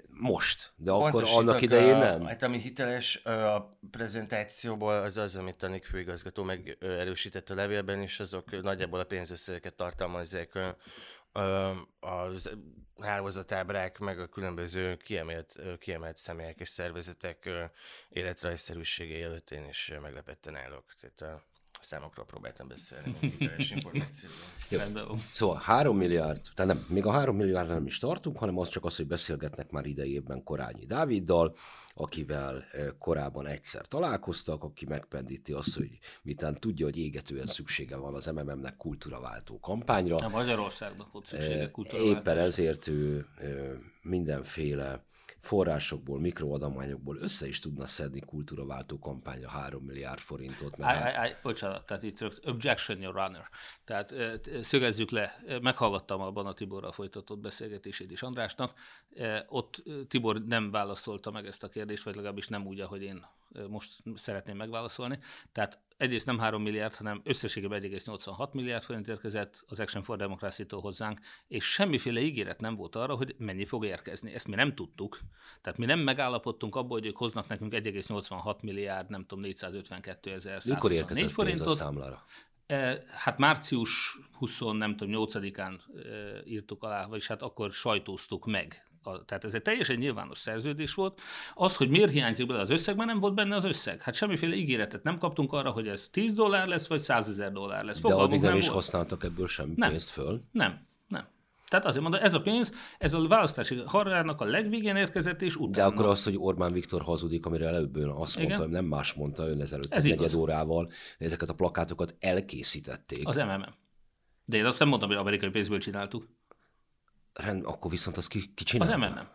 Most, de Pontos akkor annak idején a, nem. Hát ami hiteles a prezentációból, az az, amit a NIK főigazgató erősített a levélben, és azok nagyjából a pénzösszegeket tartalmazzák a hálózatábrák, meg a különböző kiemelt, kiemelt személyek és szervezetek életrajzszerűsége előtt én is meglepetten állok. Tehát számokról próbáltam beszélni, hiteles információról. Szóval 3 milliárd, tehát nem, még a 3 milliárd nem is tartunk, hanem az csak az, hogy beszélgetnek már idejében Korányi Dáviddal, akivel eh, korábban egyszer találkoztak, aki megpendíti azt, hogy mitán tudja, hogy égetően szüksége van az MMM-nek kultúraváltó kampányra. A Magyarországnak volt szüksége eh, kultúraváltó. Éppen ezért ő eh, mindenféle forrásokból, mikroadományokból össze is tudna szedni kultúraváltó kampányra 3 milliárd forintot. Mert... I, I, I, bocsánat, tehát itt rögt, objection your runner. Tehát szögezzük le, meghallgattam a Bana Tiborral folytatott beszélgetését is Andrásnak, ott Tibor nem válaszolta meg ezt a kérdést, vagy legalábbis nem úgy, ahogy én most szeretném megválaszolni. Tehát egyrészt nem 3 milliárd, hanem összességében 1,86 milliárd forint érkezett az Action for democracy hozzánk, és semmiféle ígéret nem volt arra, hogy mennyi fog érkezni. Ezt mi nem tudtuk. Tehát mi nem megállapodtunk abból, hogy ők hoznak nekünk 1,86 milliárd, nem tudom, 452 ezer Mikor érkezett forintot. pénz a számlára? Hát március 20, nem tudom, 8-án írtuk alá, vagyis hát akkor sajtóztuk meg a, tehát ez egy teljesen nyilvános szerződés volt. Az, hogy miért hiányzik bele az mert nem volt benne az összeg. Hát semmiféle ígéretet nem kaptunk arra, hogy ez 10 dollár lesz, vagy 100 ezer dollár lesz. Fogalmunk De addig nem, nem is volt. használtak ebből semmi nem, pénzt föl. Nem, nem. Tehát azért mondom, ez a pénz, ez a választási harrának a legvégén érkezett, és utána. De akkor az, hogy Orbán Viktor hazudik, amire előbb ön azt Igen? mondta, nem más mondta ön ezelőtt ez egy negyed órával, ezeket a plakátokat elkészítették. Az MMM. De én azt nem mondtam, hogy amerikai pénzből csináltuk. Rend, akkor viszont az ki, ki csinálta? Az MMM.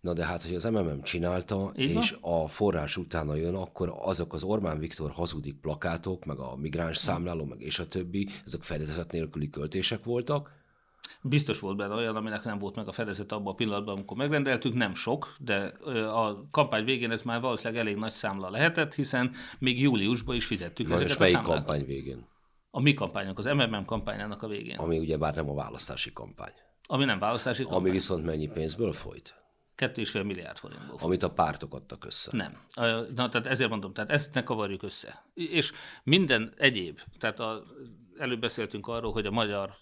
Na de hát, hogy az MMM csinálta, Így és van? a forrás utána jön, akkor azok az Orbán Viktor hazudik plakátok, meg a migráns hm. számláló, meg és a többi, ezek fedezet nélküli költések voltak. Biztos volt benne olyan, aminek nem volt meg a fedezet abban a pillanatban, amikor megrendeltük, nem sok, de a kampány végén ez már valószínűleg elég nagy számla lehetett, hiszen még júliusban is fizettük Na, ezeket és melyik a számlákat. kampány végén? A mi kampányunk, az MMM kampányának a végén. Ami ugye bár nem a választási kampány. Ami nem választási kampány. Ami viszont mennyi pénzből folyt? 2,5 milliárd forintból. Amit a pártok adtak össze. Nem. Na, tehát ezért mondom, tehát ezt ne kavarjuk össze. És minden egyéb, tehát a előbb beszéltünk arról, hogy a magyar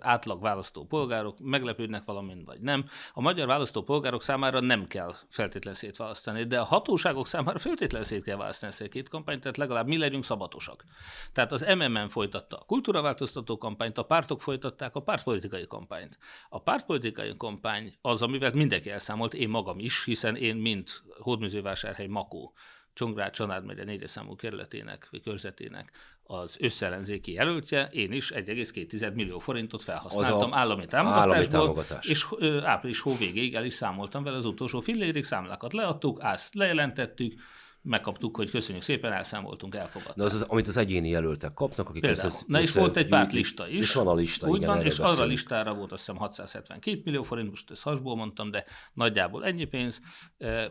átlag választópolgárok meglepődnek valamin, vagy nem. A magyar választópolgárok számára nem kell feltétlen szétválasztani, de a hatóságok számára feltétlen szét kell választani ezt a két kampányt, tehát legalább mi legyünk szabatosak. Tehát az MMM folytatta a kultúraváltoztató kampányt, a pártok folytatták a pártpolitikai kampányt. A pártpolitikai kampány az, amivel mindenki elszámolt, én magam is, hiszen én, mint Hódműzővásárhely Makó Csongrád Csanádmegye négyes számú kerületének, vagy körzetének az összeellenzéki jelöltje, én is 1,2 millió forintot felhasználtam állami támogatásból, állami támogatás. és április hó végéig el is számoltam vele az utolsó fillérig, számlákat leadtuk, azt lejelentettük, megkaptuk, hogy köszönjük szépen, elszámoltunk, elfogadták. Na, az, az amit az egyéni jelöltek kapnak, akik Például. Össze, Na és volt egy pár lista is. És van a lista, Úgy igen, van, és arra arra listára volt azt hiszem 672 millió forint, most ezt hasból mondtam, de nagyjából ennyi pénz,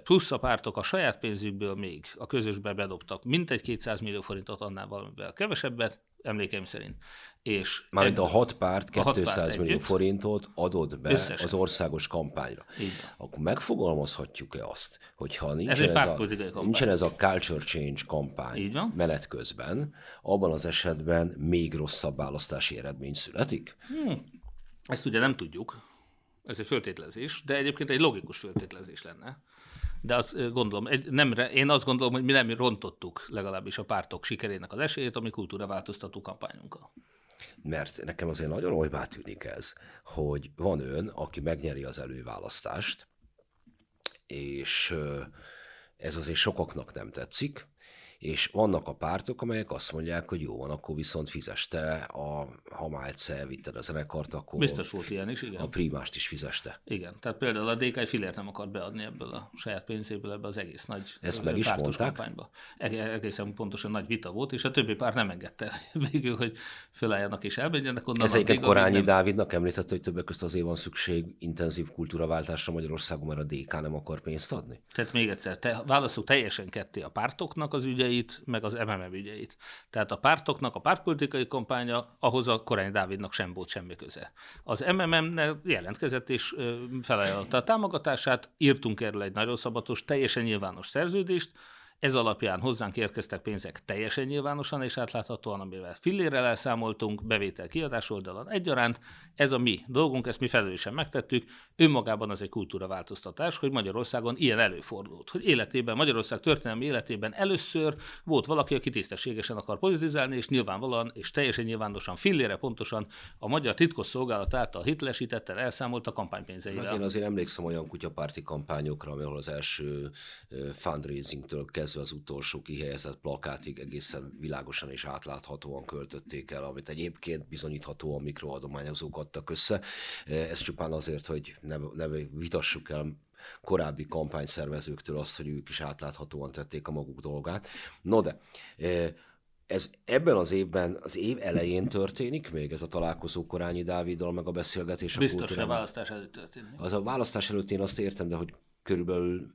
plusz a pártok a saját pénzükből még a közösbe bedobtak mintegy 200 millió forintot, annál valamivel kevesebbet, emlékeim szerint. És Mármint egy, a hat párt 200 hat párt millió együtt, forintot adod be összesen. az országos kampányra. Igen. Akkor megfogalmazhatjuk-e azt, hogyha nincsen ez, ez, a, nincsen ez a culture change kampány menet közben, abban az esetben még rosszabb választási eredmény születik? Hmm. Ezt ugye nem tudjuk, ez egy föltétlezés, de egyébként egy logikus föltétlezés lenne de azt gondolom, nem, én azt gondolom, hogy mi nem rontottuk legalábbis a pártok sikerének az esélyét, ami kultúra változtató kampányunkkal. Mert nekem azért nagyon olyvá tűnik ez, hogy van ön, aki megnyeri az előválasztást, és ez azért sokaknak nem tetszik, és vannak a pártok, amelyek azt mondják, hogy jó van, akkor viszont fizeste, a, ha már egyszer vitted a zenekart, akkor Biztos volt ilyen is, igen. a primást is fizeste. Igen, tehát például a DK filért nem akar beadni ebből a saját pénzéből ebbe az egész nagy Ezt meg is mondták? kampányba. E-, egészen pontosan nagy vita volt, és a többi pár nem engedte végül, hogy felálljanak és elmenjenek onnan. Ez egyiket Korányi nem... Dávidnak említette, hogy többek között azért van szükség intenzív kultúraváltásra Magyarországon, mert a DK nem akar pénzt adni. Tehát még egyszer, te, teljesen ketté a pártoknak az ügye ügyeit, meg az MMM ügyeit. Tehát a pártoknak a pártpolitikai kampánya, ahhoz a Korány Dávidnak sem volt semmi köze. Az MMM jelentkezett és felajánlotta a támogatását, írtunk erről egy nagyon szabatos, teljesen nyilvános szerződést, ez alapján hozzánk érkeztek pénzek teljesen nyilvánosan és átláthatóan, amivel fillérrel elszámoltunk, bevétel kiadás oldalon egyaránt. Ez a mi dolgunk, ezt mi felelősen megtettük. Önmagában az egy kultúra változtatás, hogy Magyarországon ilyen előfordult, hogy életében, Magyarország történelmi életében először volt valaki, aki tisztességesen akar politizálni, és nyilvánvalóan és teljesen nyilvánosan fillére pontosan a magyar szolgálat által hitlesítettel elszámolt a kampánypénzeivel. Hát én azért emlékszem olyan kutyapárti kampányokra, ahol az első fundraisingtől kezdve kezdve az utolsó kihelyezett plakátig egészen világosan és átláthatóan költötték el, amit egyébként bizonyíthatóan mikroadományozók adtak össze. E, ez csupán azért, hogy ne, ne vitassuk el korábbi kampányszervezőktől azt, hogy ők is átláthatóan tették a maguk dolgát. No de, e, ez ebben az évben, az év elején történik még ez a találkozó Korányi Dáviddal, meg a beszélgetés? Biztos, a, a választás előtt történik. Az a választás előtt én azt értem, de hogy körülbelül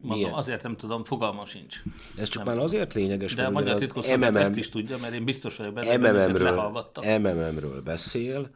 Mondom, azért nem tudom, fogalmam sincs. Ez csak nem. már azért lényeges, De mert a magyar titkosszolgálat MMM, ezt is tudja, mert én biztos vagyok benne, MMM-ről, MMM-ről beszél,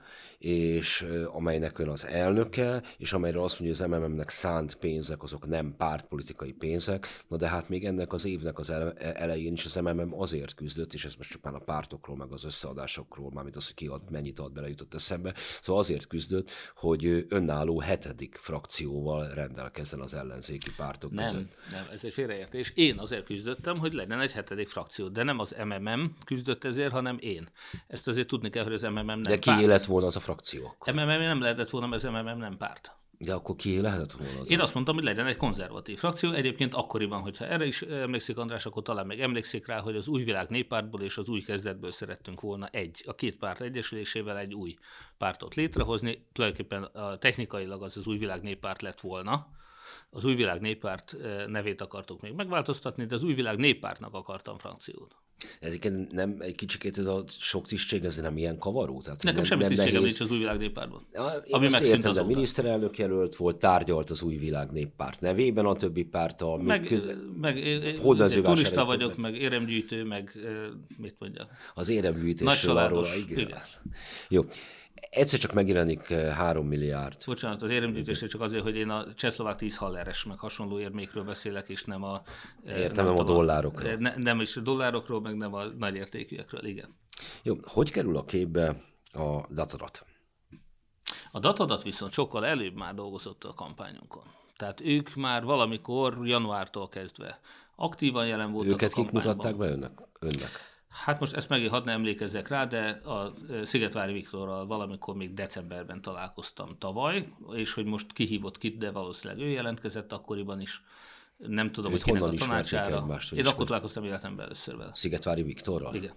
és amelynek ön az elnöke, és amelyre azt mondja, hogy az MMM-nek szánt pénzek, azok nem pártpolitikai pénzek, na de hát még ennek az évnek az e-, elején is az MMM azért küzdött, és ez most csupán a pártokról, meg az összeadásokról, mármint az, hogy ki ad, mennyit ad bele, jutott eszembe, szóval azért küzdött, hogy önálló hetedik frakcióval rendelkezzen az ellenzéki pártok nem, között. Nem, ez egy félreértés. Én azért küzdöttem, hogy legyen egy hetedik frakció, de nem az MMM küzdött ezért, hanem én. Ezt azért tudni kell, hogy az MMM nem De ki élet volna az a frakció? akkor. MMM nem lehetett volna, mert az MMM nem párt. De akkor ki lehetett volna az? Én azt mondtam, hogy legyen egy konzervatív frakció. Egyébként akkoriban, hogyha erre is eh, emlékszik András, akkor talán meg emlékszik rá, hogy az új világ néppártból és az új kezdetből szerettünk volna egy, a két párt egyesülésével egy új pártot létrehozni. Tulajdonképpen a, eh, technikailag az az új világ néppárt lett volna. Az új világ néppárt eh, nevét akartuk még megváltoztatni, de az új világ néppártnak akartam frakciót. Egyébként nem, egy kicsikét ez a sok tisztség, ez nem ilyen kavaró? Tehát Nekem nem, semmi nem tisztségem nehéz... nincs az új világ Ja, én ami azt értem, a miniszterelnök jelölt volt, tárgyalt az új világ néppárt nevében a többi párttal. Meg, köz... meg én, turista vagyok, meg éremgyűjtő, meg mit mondjak. Az éremgyűjtésről arról, igen. igen. Jó egyszer csak megjelenik 3 eh, milliárd. Bocsánat, az éremgyűjtésre csak azért, hogy én a csehszlovák 10 halleres, meg hasonló érmékről beszélek, és nem a... Eh, Értem, nem, a dollárokról. Eh, ne, nem is a dollárokról, meg nem a nagyértékűekről, igen. Jó, hogy kerül a képbe a datadat? A datadat viszont sokkal előbb már dolgozott a kampányunkon. Tehát ők már valamikor januártól kezdve aktívan jelen voltak Őket a kik mutatták be önnek? önnek? Hát most ezt megint hadd ne emlékezzek rá, de a e, Szigetvári Viktorral valamikor még decemberben találkoztam tavaly, és hogy most kihívott kit, de valószínűleg ő jelentkezett akkoriban is. Nem tudom, Őt hogy honnan a tanácsára. Egymást, Én ismert... akkor találkoztam életemben először vele. Szigetvári Viktorral? Igen.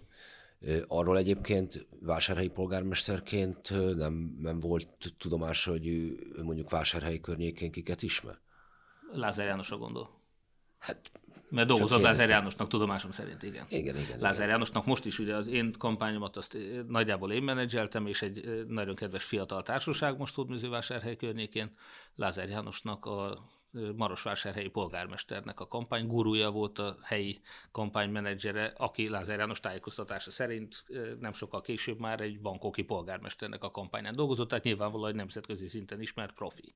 Arról egyébként vásárhelyi polgármesterként nem, nem volt tudomás, hogy ő mondjuk vásárhelyi környékén kiket ismer? Lázár Jánosra gondol. Hát mert dolgozott Lázár Jánosnak, tudomásom szerint, igen. Igen, igen. Lázár igen. Jánosnak most is ugye az én kampányomat azt eh, nagyjából én menedzseltem, és egy eh, nagyon kedves fiatal társaság most tud környékén Lázár Jánosnak a Marosvásárhelyi polgármesternek a kampány gurúja volt a helyi kampánymenedzsere, aki Lázár János tájékoztatása szerint nem sokkal később már egy bankoki polgármesternek a kampányán dolgozott, tehát nyilvánvalóan egy nemzetközi szinten ismert profi.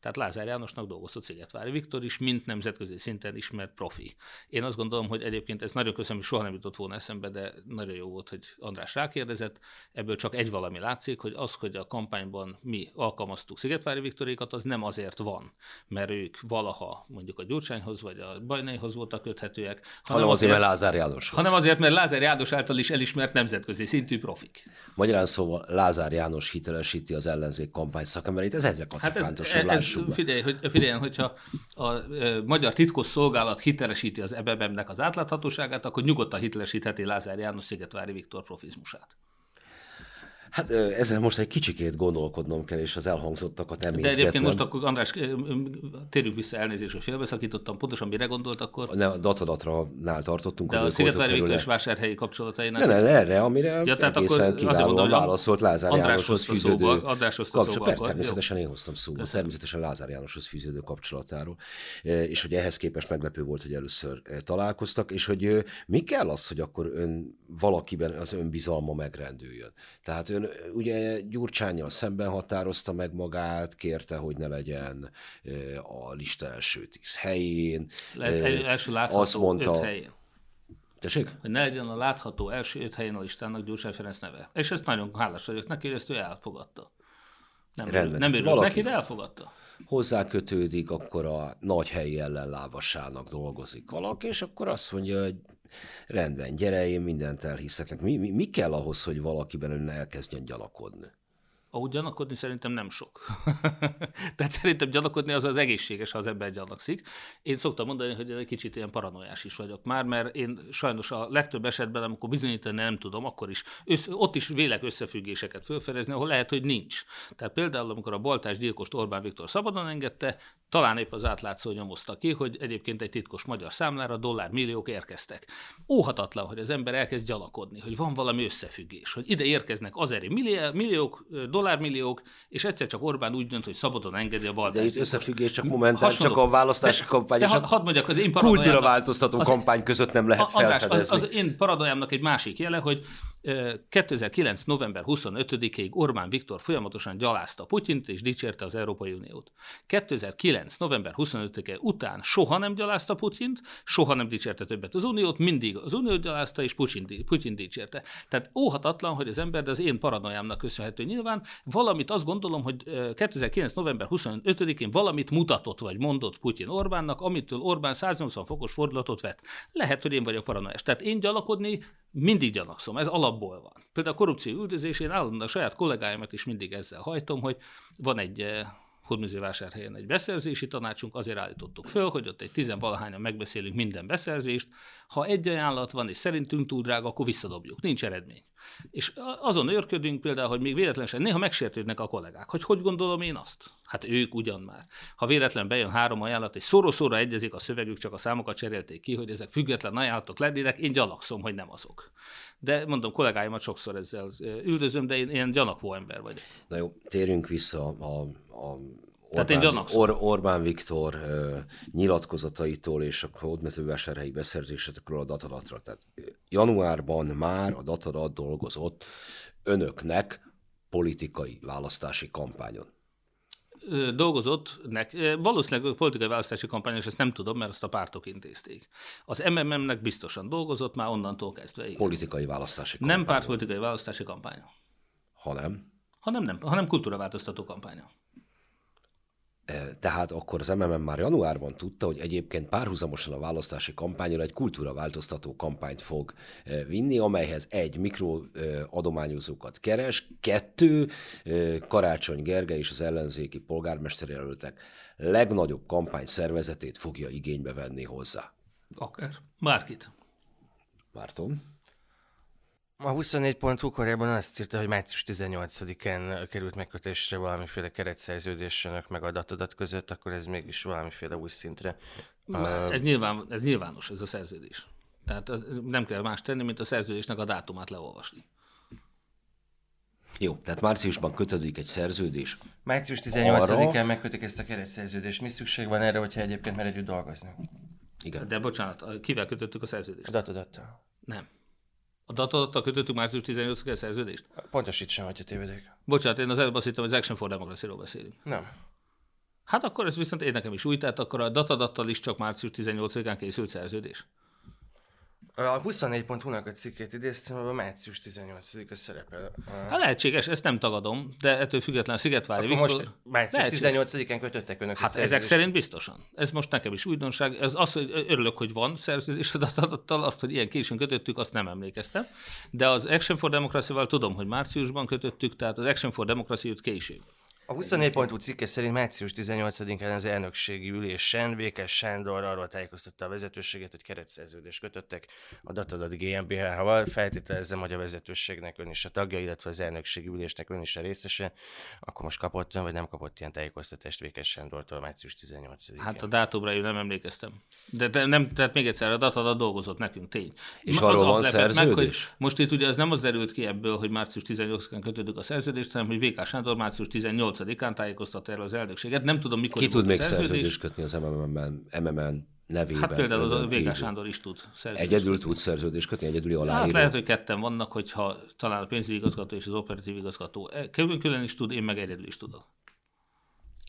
Tehát Lázár Jánosnak dolgozott Szigetvári Viktor is, mint nemzetközi szinten ismert profi. Én azt gondolom, hogy egyébként ez nagyon köszönöm, hogy soha nem jutott volna eszembe, de nagyon jó volt, hogy András rákérdezett. Ebből csak egy valami látszik, hogy az, hogy a kampányban mi alkalmaztuk Szigetvári Viktorékat, az nem azért van, mert ők valaha mondjuk a Gyurcsányhoz vagy a Bajnaihoz voltak köthetőek. Hanem, hanem azért, mert Lázár Jánoshoz. Hanem azért, mert Lázár János által is elismert nemzetközi szintű profik. Magyarán szóval Lázár János hitelesíti az ellenzék kampány szakemberét, ez egyre kacifántos, hát ez, ez, ez figyelj, hogy, figyeljen, hogyha a magyar titkos szolgálat hitelesíti az ebm az átláthatóságát, akkor nyugodtan hitelesítheti Lázár János Szigetvári Viktor profizmusát. Hát ezzel most egy kicsikét gondolkodnom kell, és az elhangzottakat nem De egyébként most akkor, András, térjünk vissza elnézést, hogy félbeszakítottam, pontosan mire gondolt akkor? Ne, a datadatra nál tartottunk. De a Szigetvár és vásárhelyi kapcsolatainak. Ne, ne, erre, amire ja, tehát egészen akkor kiválóan mondom, válaszolt Lázár Jánoshoz fűződő kapcsolatáról. Persze, természetesen jó. én hoztam szóba, Köszönöm. természetesen Lázár Jánoshoz fűződő kapcsolatáról. E, és hogy ehhez képest meglepő volt, hogy először e, találkoztak, és hogy mi kell az, hogy akkor ön valakiben az önbizalma megrendüljön. Tehát ön ugye Gyurcsányjal szemben határozta meg magát, kérte, hogy ne legyen a lista első tíz helyén. Lehet, első látható azt mondta, öt helyén. Tessék? Hogy ne legyen a látható első öt helyen a listának Gyurcsány Ferenc neve. És ezt nagyon hálás vagyok neki, hogy ezt ő elfogadta. Nem, Rendben, nem örülök hát neki, de elfogadta. Hozzákötődik, akkor a nagy helyi ellenlábasának dolgozik valaki, és akkor azt mondja, hogy rendben, gyere, én mindent elhiszek. Mi, mi, mi kell ahhoz, hogy valaki ön elkezdjen gyalakodni? Ahogy gyanakodni szerintem nem sok. Tehát szerintem gyanakodni az az egészséges, ha az ember gyanakszik. Én szoktam mondani, hogy egy kicsit ilyen paranoiás is vagyok már, mert én sajnos a legtöbb esetben, amikor bizonyítani nem tudom, akkor is össze, ott is vélek összefüggéseket felfedezni, ahol lehet, hogy nincs. Tehát például, amikor a baltás gyilkost Orbán Viktor szabadon engedte, talán épp az átlátszó nyomozta ki, hogy egyébként egy titkos magyar számlára milliók érkeztek. Óhatatlan, hogy az ember elkezd gyanakodni, hogy van valami összefüggés, hogy ide érkeznek azeri milliók, dollár dollármilliók, és egyszer csak Orbán úgy dönt, hogy szabadon engedi a balkán. De itt összefüggés csak momentán, Hasonló. csak a választási kampány és had, mondjak, az én kultúra változtató az, kampány között nem lehet András, felfedezni. Az, az én paradajámnak egy másik jele, hogy 2009. november 25-ig Orbán Viktor folyamatosan gyalázta Putyint és dicsérte az Európai Uniót. 2009. november 25-e után soha nem gyalázta Putyint, soha nem dicsérte többet az Uniót, mindig az Uniót gyalázta és Putyin, Putyin dicsérte. Tehát óhatatlan, hogy az ember, de az én paranoiámnak köszönhető nyilván, valamit azt gondolom, hogy 2009. november 25-én valamit mutatott vagy mondott Putyin Orbánnak, amitől Orbán 180 fokos fordulatot vett. Lehet, hogy én vagyok paranoiás. Tehát én gyalakodni mindig gyanakszom, ez alapból van. Például a korrupció üldözésén állandóan a saját kollégáimat is mindig ezzel hajtom, hogy van egy hódműzővásárhelyen egy beszerzési tanácsunk, azért állítottuk föl, hogy ott egy tizenvalahányan megbeszélünk minden beszerzést. Ha egy ajánlat van, és szerintünk túl drága, akkor visszadobjuk, nincs eredmény. És azon őrködünk például, hogy még véletlenül néha megsértődnek a kollégák, hogy hogy gondolom én azt? Hát ők ugyan már. Ha véletlen bejön három ajánlat, és szoroszóra egyezik a szövegük, csak a számokat cserélték ki, hogy ezek független ajánlatok lennének, én gyalakszom, hogy nem azok. De mondom, kollégáimat sokszor ezzel üldözöm, de én ilyen gyanakvó ember vagyok. Na jó, térjünk vissza a, a Orbán, Tehát én Or, Orbán Viktor uh, nyilatkozataitól és a hódmezővásárhelyi beszerzésetekről a datadatra. Tehát januárban már a datadat dolgozott önöknek politikai választási kampányon dolgozott, nek, valószínűleg politikai választási kampányos, és ezt nem tudom, mert azt a pártok intézték. Az MMM-nek biztosan dolgozott már onnantól kezdve. Igen. Politikai választási kampány. Nem pártpolitikai választási kampánya. Hanem? Hanem nem, hanem kultúraváltoztató kampánya. Tehát akkor az MMM már januárban tudta, hogy egyébként párhuzamosan a választási kampányra egy kultúraváltoztató kampányt fog vinni, amelyhez egy, mikroadományozókat keres, kettő, Karácsony Gergely és az ellenzéki polgármesterjelöltek legnagyobb kampány szervezetét fogja igénybe venni hozzá. Akár. Bárkit. Márton. A 24.hu korábban azt írta, hogy március 18-án került megkötésre valamiféle keretszerződés önök meg adatodat között, akkor ez mégis valamiféle új szintre. Már, ez, nyilván, ez nyilvános, ez a szerződés. Tehát nem kell más tenni, mint a szerződésnek a dátumát leolvasni. Jó, tehát márciusban kötődik egy szerződés. Március 18-án megkötik ezt a keretszerződést. Mi szükség van erre, hogyha egyébként mer együtt dolgozni? Igen. De bocsánat, kivel kötöttük a szerződést? Datodattal. Nem. A datadattal kötöttük március 18-án szerződést? Pontosítsam, a tévedek. Bocsánat, én az előbb azt hittem, hogy az Action for democracy beszélünk. Nem. Hát akkor ez viszont én nekem is új, tehát akkor a datadattal is csak március 18-án készült szerződés. A 24.hu-nak a cikkét idéztem, a március 18-a szerepel. Hát lehetséges, ezt nem tagadom, de ettől a Szigetvári Akkor Viktor... Most március 18-án kötöttek önök Hát ezek szerint biztosan. Ez most nekem is újdonság. Ez az, hogy örülök, hogy van szerződés adattal, azt, hogy ilyen későn kötöttük, azt nem emlékeztem. De az Action for Democracy-val tudom, hogy márciusban kötöttük, tehát az Action for Democracy t később. A 24.hu cikke szerint március 18-án az elnökségi ülésen Vékes Sándor arról tájékoztatta a vezetőséget, hogy keretszerződést kötöttek a Datadat GmbH-val. Feltételezem, hogy a vezetőségnek ön is a tagja, illetve az elnökségi ülésnek ön is a részese. Akkor most kapott ön, vagy nem kapott ilyen tájékoztatást Vékes Sándortól március 18-án? Hát a dátumra én nem emlékeztem. De, de nem, tehát még egyszer, a Datadat dolgozott nekünk, tény. És Ma, arról van szerződés? Meg, hogy most itt ugye az nem az derült ki ebből, hogy március 18-án kötődik a szerződést, hanem hogy Vékes Sándor március 18 8-án tájékoztatta erről az elnökséget. Nem tudom, mikor Ki tud még szerződést kötni az MMM, MMM nevében. Hát például az a Végás Sándor is tud szerződést. Egyedül tud szerződést kötni, egyedüli hát aláíró. Hát lehet, hogy ketten vannak, hogyha talán a pénzügyi igazgató és az operatív igazgató e, külön is tud, én meg egyedül is tudok.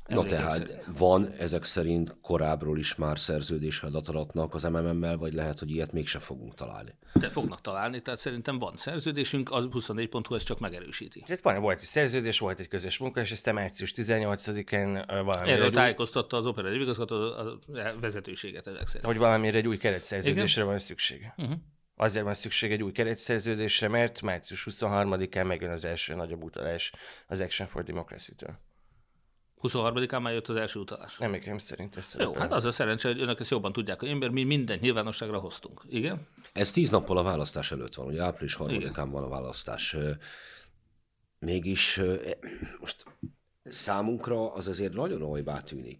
Na tehát van ezek szerint korábbról is már szerződés a dataratnak az MMM-mel, vagy lehet, hogy ilyet mégsem fogunk találni? De fognak találni, tehát szerintem van szerződésünk, az 24.hu ezt csak megerősíti. Tehát van, volt egy szerződés, volt egy közös munka, és ezt március 18-án valami... Erről tájékoztatta az operatív igazgató a vezetőséget ezek szerint. Hogy valamire egy új keret Igen? van szükség. Uh-huh. Mhm. Azért van szükség egy új keretszerződésre, mert március 23-án megjön az első nagyobb utalás az Action for Democracy-től. 23-án már jött az első utalás. Emlékeim szerint ez Jó, hát az a szerencsé, hogy önök ezt jobban tudják, hogy mi mindent nyilvánosságra hoztunk. Igen? Ez tíz nappal a választás előtt van, ugye április 3-án van a választás. Mégis e, most számunkra az azért nagyon olybá tűnik,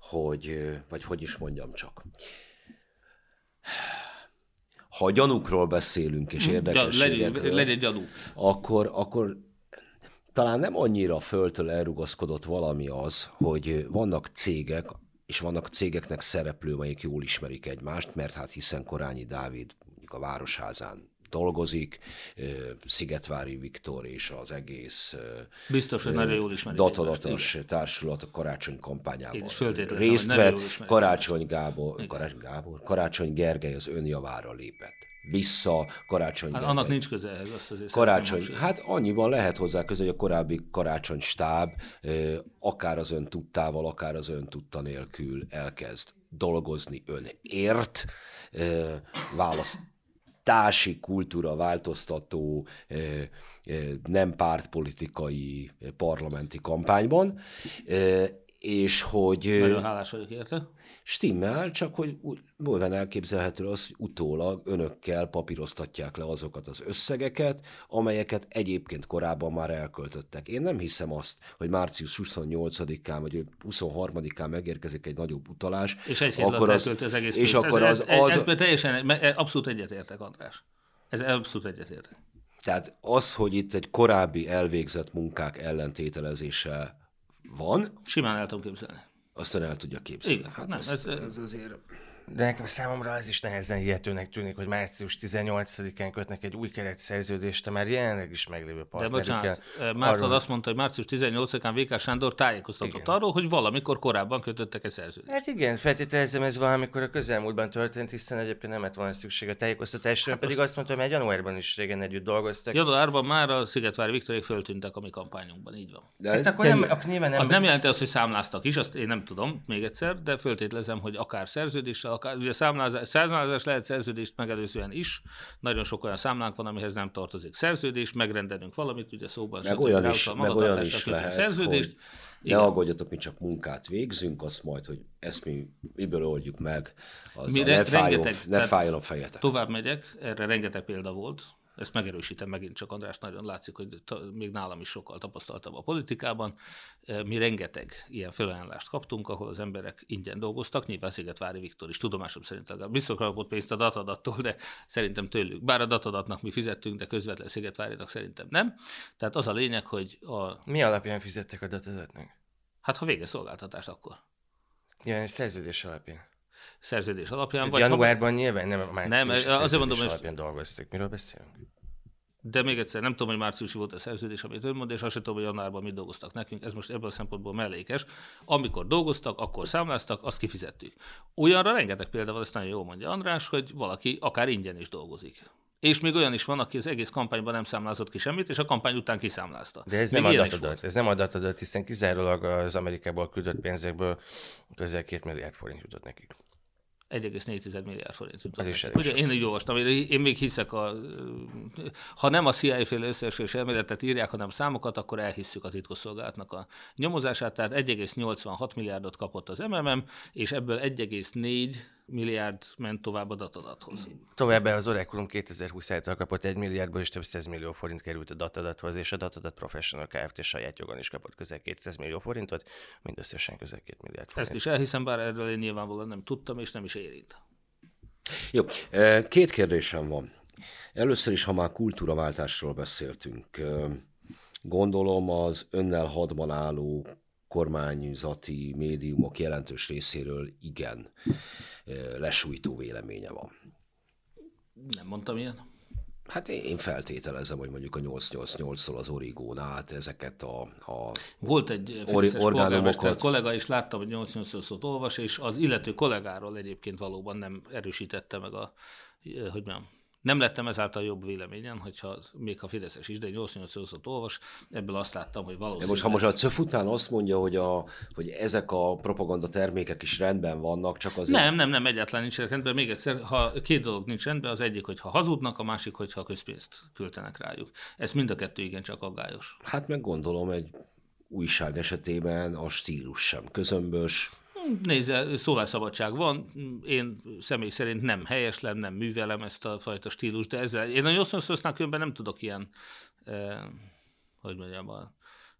hogy, vagy hogy is mondjam csak, ha gyanúkról beszélünk, és érdekes, mhm. legyen, legyen gyanú. Akkor, akkor talán nem annyira föltől elrugaszkodott valami az, hogy vannak cégek, és vannak cégeknek szereplő, amelyek jól ismerik egymást, mert hát hiszen Korányi Dávid mondjuk a Városházán dolgozik, Szigetvári Viktor és az egész Biztos, hogy nagyon jól ismerik datadatos egymást, társulat a karácsony kampányában részt vett. Karácsony Gábor, Karácsony Gábor, Karácsony Gergely az önjavára lépett vissza karácsony. Hát annak nincs köze ehhez, azt azért Karácsony, hát annyiban lehet hozzá köze, hogy a korábbi karácsony stáb akár az ön tudtával, akár az ön tudta nélkül elkezd dolgozni önért, választ társi kultúra változtató, nem pártpolitikai parlamenti kampányban, és hogy... Nagyon hálás vagyok érte. Stimmel, csak hogy bőven elképzelhető az, hogy utólag önökkel papíroztatják le azokat az összegeket, amelyeket egyébként korábban már elköltöttek. Én nem hiszem azt, hogy március 28-án vagy 23-án megérkezik egy nagyobb utalás. És egy akkor az, az egész és akkor ez, az, az, ez, ez, teljesen, abszolút egyetértek, András. Ez abszolút egyetértek. Tehát az, hogy itt egy korábbi elvégzett munkák ellentételezése van. Simán el tudom képzelni. Aztán el tudja képzelni. Igen, hát nem, ez, ez, ez azért de nekem számomra az is nehezen hihetőnek tűnik, hogy március 18-án kötnek egy új szerződést, a már jelenleg is meglévő partnerükkel. De bocsánat, eh, Márton arról... azt mondta, hogy március 18-án VK Sándor tájékoztatott igen. arról, hogy valamikor korábban kötöttek egy szerződést. Hát igen, feltételezem ez valamikor a közelmúltban történt, hiszen egyébként nem lett volna szükség a tájékoztatásra, hát pedig azt, azt mondta, hogy már januárban is régen együtt dolgoztak. Januárban már a Szigetvári Viktorék föltűntek a mi kampányunkban, így van. De hát akkor nem, nem, nem, az nem jelenti azt, hogy számláztak is, azt én nem tudom, még egyszer, de föltételezem, hogy akár szerződéssel, ugye számlázás, számlázás lehet szerződést megelőzően is, nagyon sok olyan számlánk van, amihez nem tartozik szerződés, megrendelünk valamit, ugye szóban meg olyan is, szóval meg olyan is lehet, szerződést. Hogy ne aggódjatok, mi csak munkát végzünk, azt majd, hogy ezt mi miből oldjuk meg, az mi ne, fájjon, rengeteg, ne fájjon a fejetek. Tovább megyek, erre rengeteg példa volt, ezt megerősítem megint csak András, nagyon látszik, hogy még nálam is sokkal tapasztaltabb a politikában. E, mi rengeteg ilyen felajánlást kaptunk, ahol az emberek ingyen dolgoztak, nyilván Szigetvári Viktor is, tudomásom szerint legalább biztos kapott pénzt a datadattól, de szerintem tőlük. Bár a datadatnak mi fizettünk, de közvetlen Szigetvárinak szerintem nem. Tehát az a lényeg, hogy a... Mi alapján fizettek a datadatnak? Hát ha vége szolgáltatást, akkor. egy szerződés alapján szerződés alapján. vagy januárban ha... nyilván nem a márciusi nem, azért mondom, alapján dolgoztak. Miről beszélünk? De még egyszer, nem tudom, hogy márciusi volt a szerződés, amit ön mond, és azt sem tudom, hogy januárban mit dolgoztak nekünk. Ez most ebből a szempontból mellékes. Amikor dolgoztak, akkor számláztak, azt kifizettük. Olyanra rengeteg példa van, ezt nagyon jól mondja András, hogy valaki akár ingyen is dolgozik. És még olyan is van, aki az egész kampányban nem számlázott ki semmit, és a kampány után kiszámlázta. De ez még nem adatadat, ez nem adatadat, hiszen kizárólag az Amerikából küldött pénzekből közel két milliárd forint jutott nekik. 1,4 milliárd forint. Ez is Ugye, én így olvastam, én még hiszek, a, ha nem a CIA féle összeesküvés elméletet írják, hanem számokat, akkor elhisszük a titkosszolgálatnak a nyomozását, tehát 1,86 milliárdot kapott az MMM, és ebből milliárd ment tovább a datadathoz. Továbbá az Oraculum 2027-től kapott egy milliárdból és több 100 millió forint került a datadathoz, és a datadat Professional Kft. saját jogon is kapott közel 200 millió forintot, mindösszesen közel 2 milliárd forint. Ezt is elhiszem, bár erről én nyilvánvalóan nem tudtam, és nem is érint. Jó, két kérdésem van. Először is, ha már kultúraváltásról beszéltünk, gondolom az önnel hadban álló kormányzati médiumok jelentős részéről igen lesújtó véleménye van. Nem mondtam ilyen. Hát én feltételezem, hogy mondjuk a 888 szól az origón át ezeket a, a Volt egy ori- orgánumokat. kollega, és láttam, hogy 888 szót olvas, és az illető kollégáról egyébként valóban nem erősítette meg a, hogy mondjam, nem lettem ezáltal jobb véleményen, hogyha még a Fideszes is, de 88 olvas, ebből azt láttam, hogy valószínűleg... De most, ha most a CÖF után azt mondja, hogy, a, hogy ezek a propaganda termékek is rendben vannak, csak az... Nem, nem, nem, egyáltalán nincs rendben. Még egyszer, ha két dolog nincs rendben, az egyik, hogyha hazudnak, a másik, hogyha közpénzt küldenek rájuk. Ez mind a kettő csak aggályos. Hát meg gondolom, egy újság esetében a stílus sem közömbös, Nézze, szólásszabadság van, én személy szerint nem helyeslem, nem művelem ezt a fajta stílus, de ezzel, én a 80 különben nem tudok ilyen, eh, hogy mondjam, a,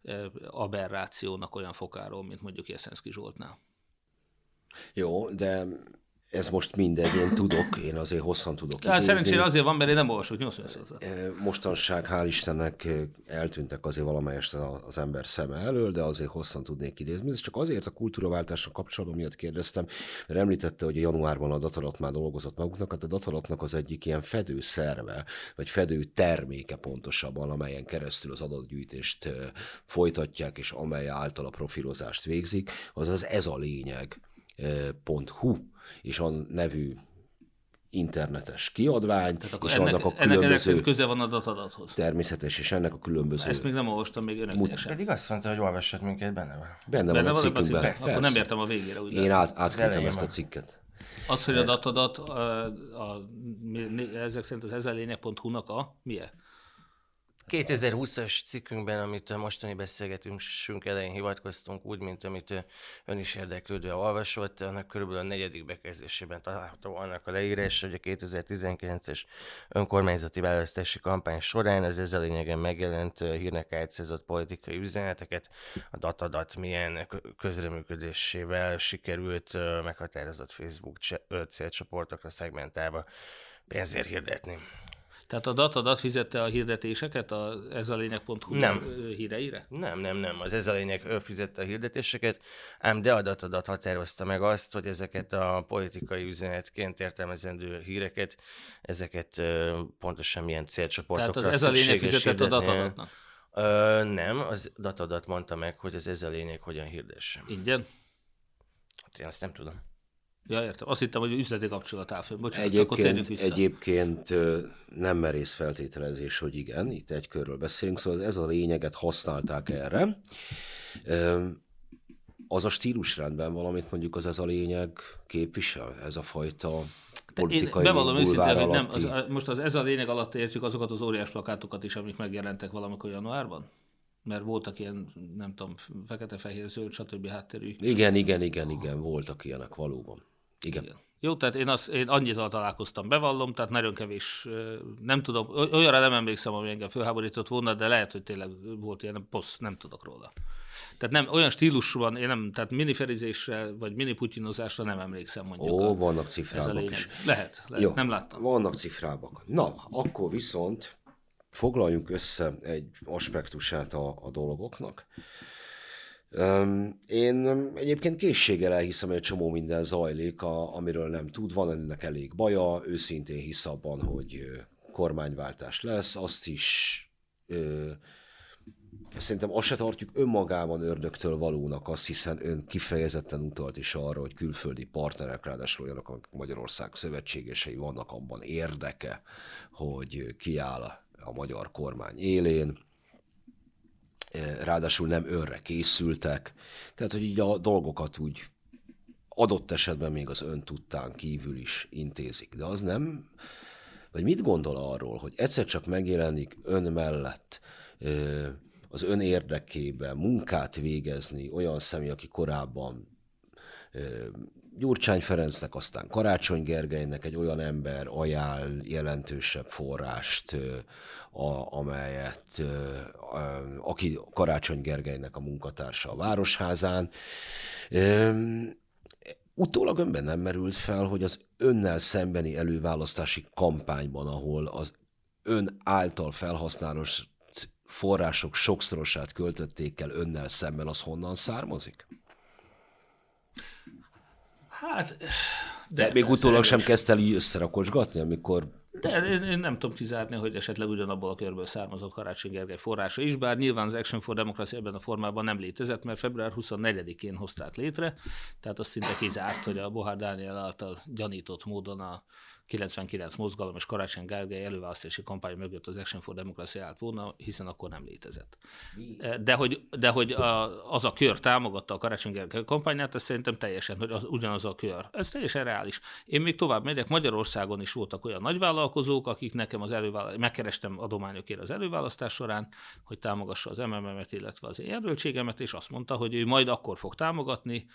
eh, aberrációnak olyan fokáról, mint mondjuk Jeszenszki Zsoltnál. Jó, de ez most mindegy, én tudok, én azért hosszan tudok Tehát szerencsére azért van, mert én nem olvasok 80%. E, mostanság, hál' Istennek e, eltűntek azért valamelyest az ember szeme elől, de azért hosszan tudnék idézni. Ez csak azért a kultúraváltásra kapcsolatban miatt kérdeztem, mert említette, hogy a januárban a datalat már dolgozott maguknak, hát a datalatnak az egyik ilyen fedő szerve, vagy fedő terméke pontosabban, amelyen keresztül az adatgyűjtést e, folytatják, és amely által a profilozást végzik, azaz ez a lényeg .hu és a nevű internetes kiadvány, Tehát akkor és ennek, annak a különböző... Ennek, köze van a datadathoz. Természetes, és ennek a különböző... Ezt még nem olvastam még öröményesen. Pedig azt mondta, hogy olvassad minket, benne van. Benne, benne van, van a cikkünkben. Akkor nem értem a végére. Úgy Én át, átküldtem ezt a cikket. Az, hogy a datadat, a, a, a, ezek szerint az ezelények.hu-nak a, a, a, 2020-as cikkünkben, amit a mostani beszélgetésünk elején hivatkoztunk, úgy, mint amit ön is érdeklődve olvasott, annak körülbelül a negyedik bekezdésében található annak a leírás, hogy a 2019-es önkormányzati választási kampány során az ezzel lényegen megjelent hírnek átszázott politikai üzeneteket, a datadat milyen közreműködésével sikerült meghatározott Facebook célcsoportokra szegmentálva pénzért hirdetni. Tehát a datadat fizette a hirdetéseket a ez a lényeg.hu nem. híreire? Nem, nem, nem. Az ez a lényeg fizette a hirdetéseket, ám de a datadat határozta meg azt, hogy ezeket a politikai üzenetként értelmezendő híreket, ezeket pontosan milyen célcsoportokra Tehát az ez a lényeg fizetett a datadatnak? Ö, nem, az datadat mondta meg, hogy az ez a lényeg hogyan hirdessem. Ingyen? Hát én azt nem tudom. Ja, értem. Azt hittem, hogy üzleti kapcsolat áll fel. Bocsánat, egyébként, akkor egyébként nem merész feltételezés, hogy igen, itt egy körről beszélünk, szóval ez a lényeget használták erre. Az a stílusrendben valamit mondjuk az ez a lényeg képvisel, ez a fajta politikai Én bevallom őszintén, hogy nem, az, most az ez a lényeg alatt értjük azokat az óriás plakátokat is, amik megjelentek valamikor januárban? mert voltak ilyen, nem tudom, fekete-fehér, zöld, stb. háttérű. Igen, igen, igen, igen, voltak ilyenek valóban. Igen. Igen. Jó, tehát én, az, én annyival találkoztam, bevallom, tehát nagyon kevés, nem tudom, olyanra nem emlékszem, ami engem felháborított volna, de lehet, hogy tényleg volt ilyen posz, nem tudok róla. Tehát nem, olyan stílusban, én nem, tehát miniferizésre, vagy mini putinozásra nem emlékszem mondjuk. Ó, a, vannak cifrábak is. Lehet, lehet Jó, nem láttam. Vannak cifrábak. Na, akkor viszont foglaljunk össze egy aspektusát a, a dolgoknak. Én egyébként készséggel elhiszem, hogy egy csomó minden zajlik, a, amiről nem tud, van ennek elég baja, őszintén hisz abban, hogy kormányváltás lesz, azt is ö, szerintem azt se tartjuk önmagában ördögtől valónak azt, hiszen ön kifejezetten utalt is arra, hogy külföldi partnerek, ráadásul olyanok, akik Magyarország szövetségesei vannak, abban érdeke, hogy kiáll a magyar kormány élén ráadásul nem önre készültek, tehát hogy így a dolgokat úgy adott esetben még az öntudtán kívül is intézik. De az nem, vagy mit gondol arról, hogy egyszer csak megjelenik ön mellett az ön érdekében munkát végezni olyan személy, aki korábban Gyurcsány Ferencnek, aztán Karácsony Gergelynek egy olyan ember ajánl jelentősebb forrást, a, amelyet, aki Karácsony Gergelynek a munkatársa a Városházán. Utólag önben nem merült fel, hogy az önnel szembeni előválasztási kampányban, ahol az ön által felhasználós források sokszorosát költötték el önnel szemben, az honnan származik? Hát, de, de még utólag sem kezdte el összerakosgatni, amikor de én, én nem tudom kizárni, hogy esetleg ugyanabból a körből származott Karácsony Gergely forrása is, bár nyilván az Action for Democracy ebben a formában nem létezett, mert február 24-én hozták létre, tehát azt szinte kizárt, hogy a Bohár Dániel által gyanított módon a 99 mozgalom és Karácsony Gergely előválasztási kampány mögött az Action for Democracy állt volna, hiszen akkor nem létezett. De hogy, de hogy a, az a kör támogatta a Karácsony Gergely kampányát, ez szerintem teljesen, hogy az, ugyanaz a kör. Ez teljesen reális. Én még tovább megyek, Magyarországon is voltak olyan nagyvállalatok, vállalkozók, akik nekem az előválasztás, megkerestem adományokért az előválasztás során, hogy támogassa az MMM-et, illetve az én és azt mondta, hogy ő majd akkor fog támogatni,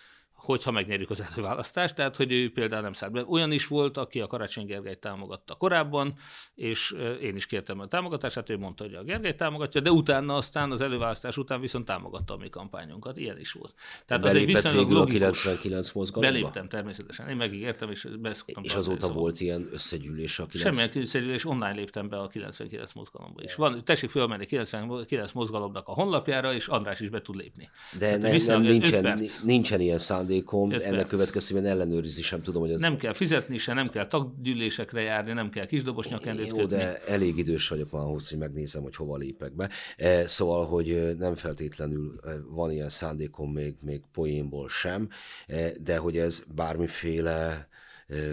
hogyha megnyerjük az előválasztást, tehát hogy ő például nem szállt be. Olyan is volt, aki a Karácsony Gergely támogatta korábban, és én is kértem a támogatását, ő mondta, hogy a Gergely támogatja, de utána aztán az előválasztás után viszont támogatta a mi kampányunkat, ilyen is volt. Tehát az egy viszonylag a 99 mozgalomba? Beléptem természetesen, én megígértem, és beszoktam. És azóta szóval. volt ilyen összegyűlés a 90... Semmilyen összegyűlés, online léptem be a 99 mozgalomba is. Van, tessék fölmenni 99 mozgalomnak a honlapjára, és András is be tud lépni. De nem, nem, nincsen, nincsen ilyen szándék szándékom, ennek perc. következtében ellenőrizni sem tudom, hogy az... Nem kell fizetni se, nem kell taggyűlésekre járni, nem kell kisdobos nyakendőt Jó, de elég idős vagyok már ahhoz, hogy megnézem, hogy hova lépek be. E, szóval, hogy nem feltétlenül van ilyen szándékom még, még poénból sem, e, de hogy ez bármiféle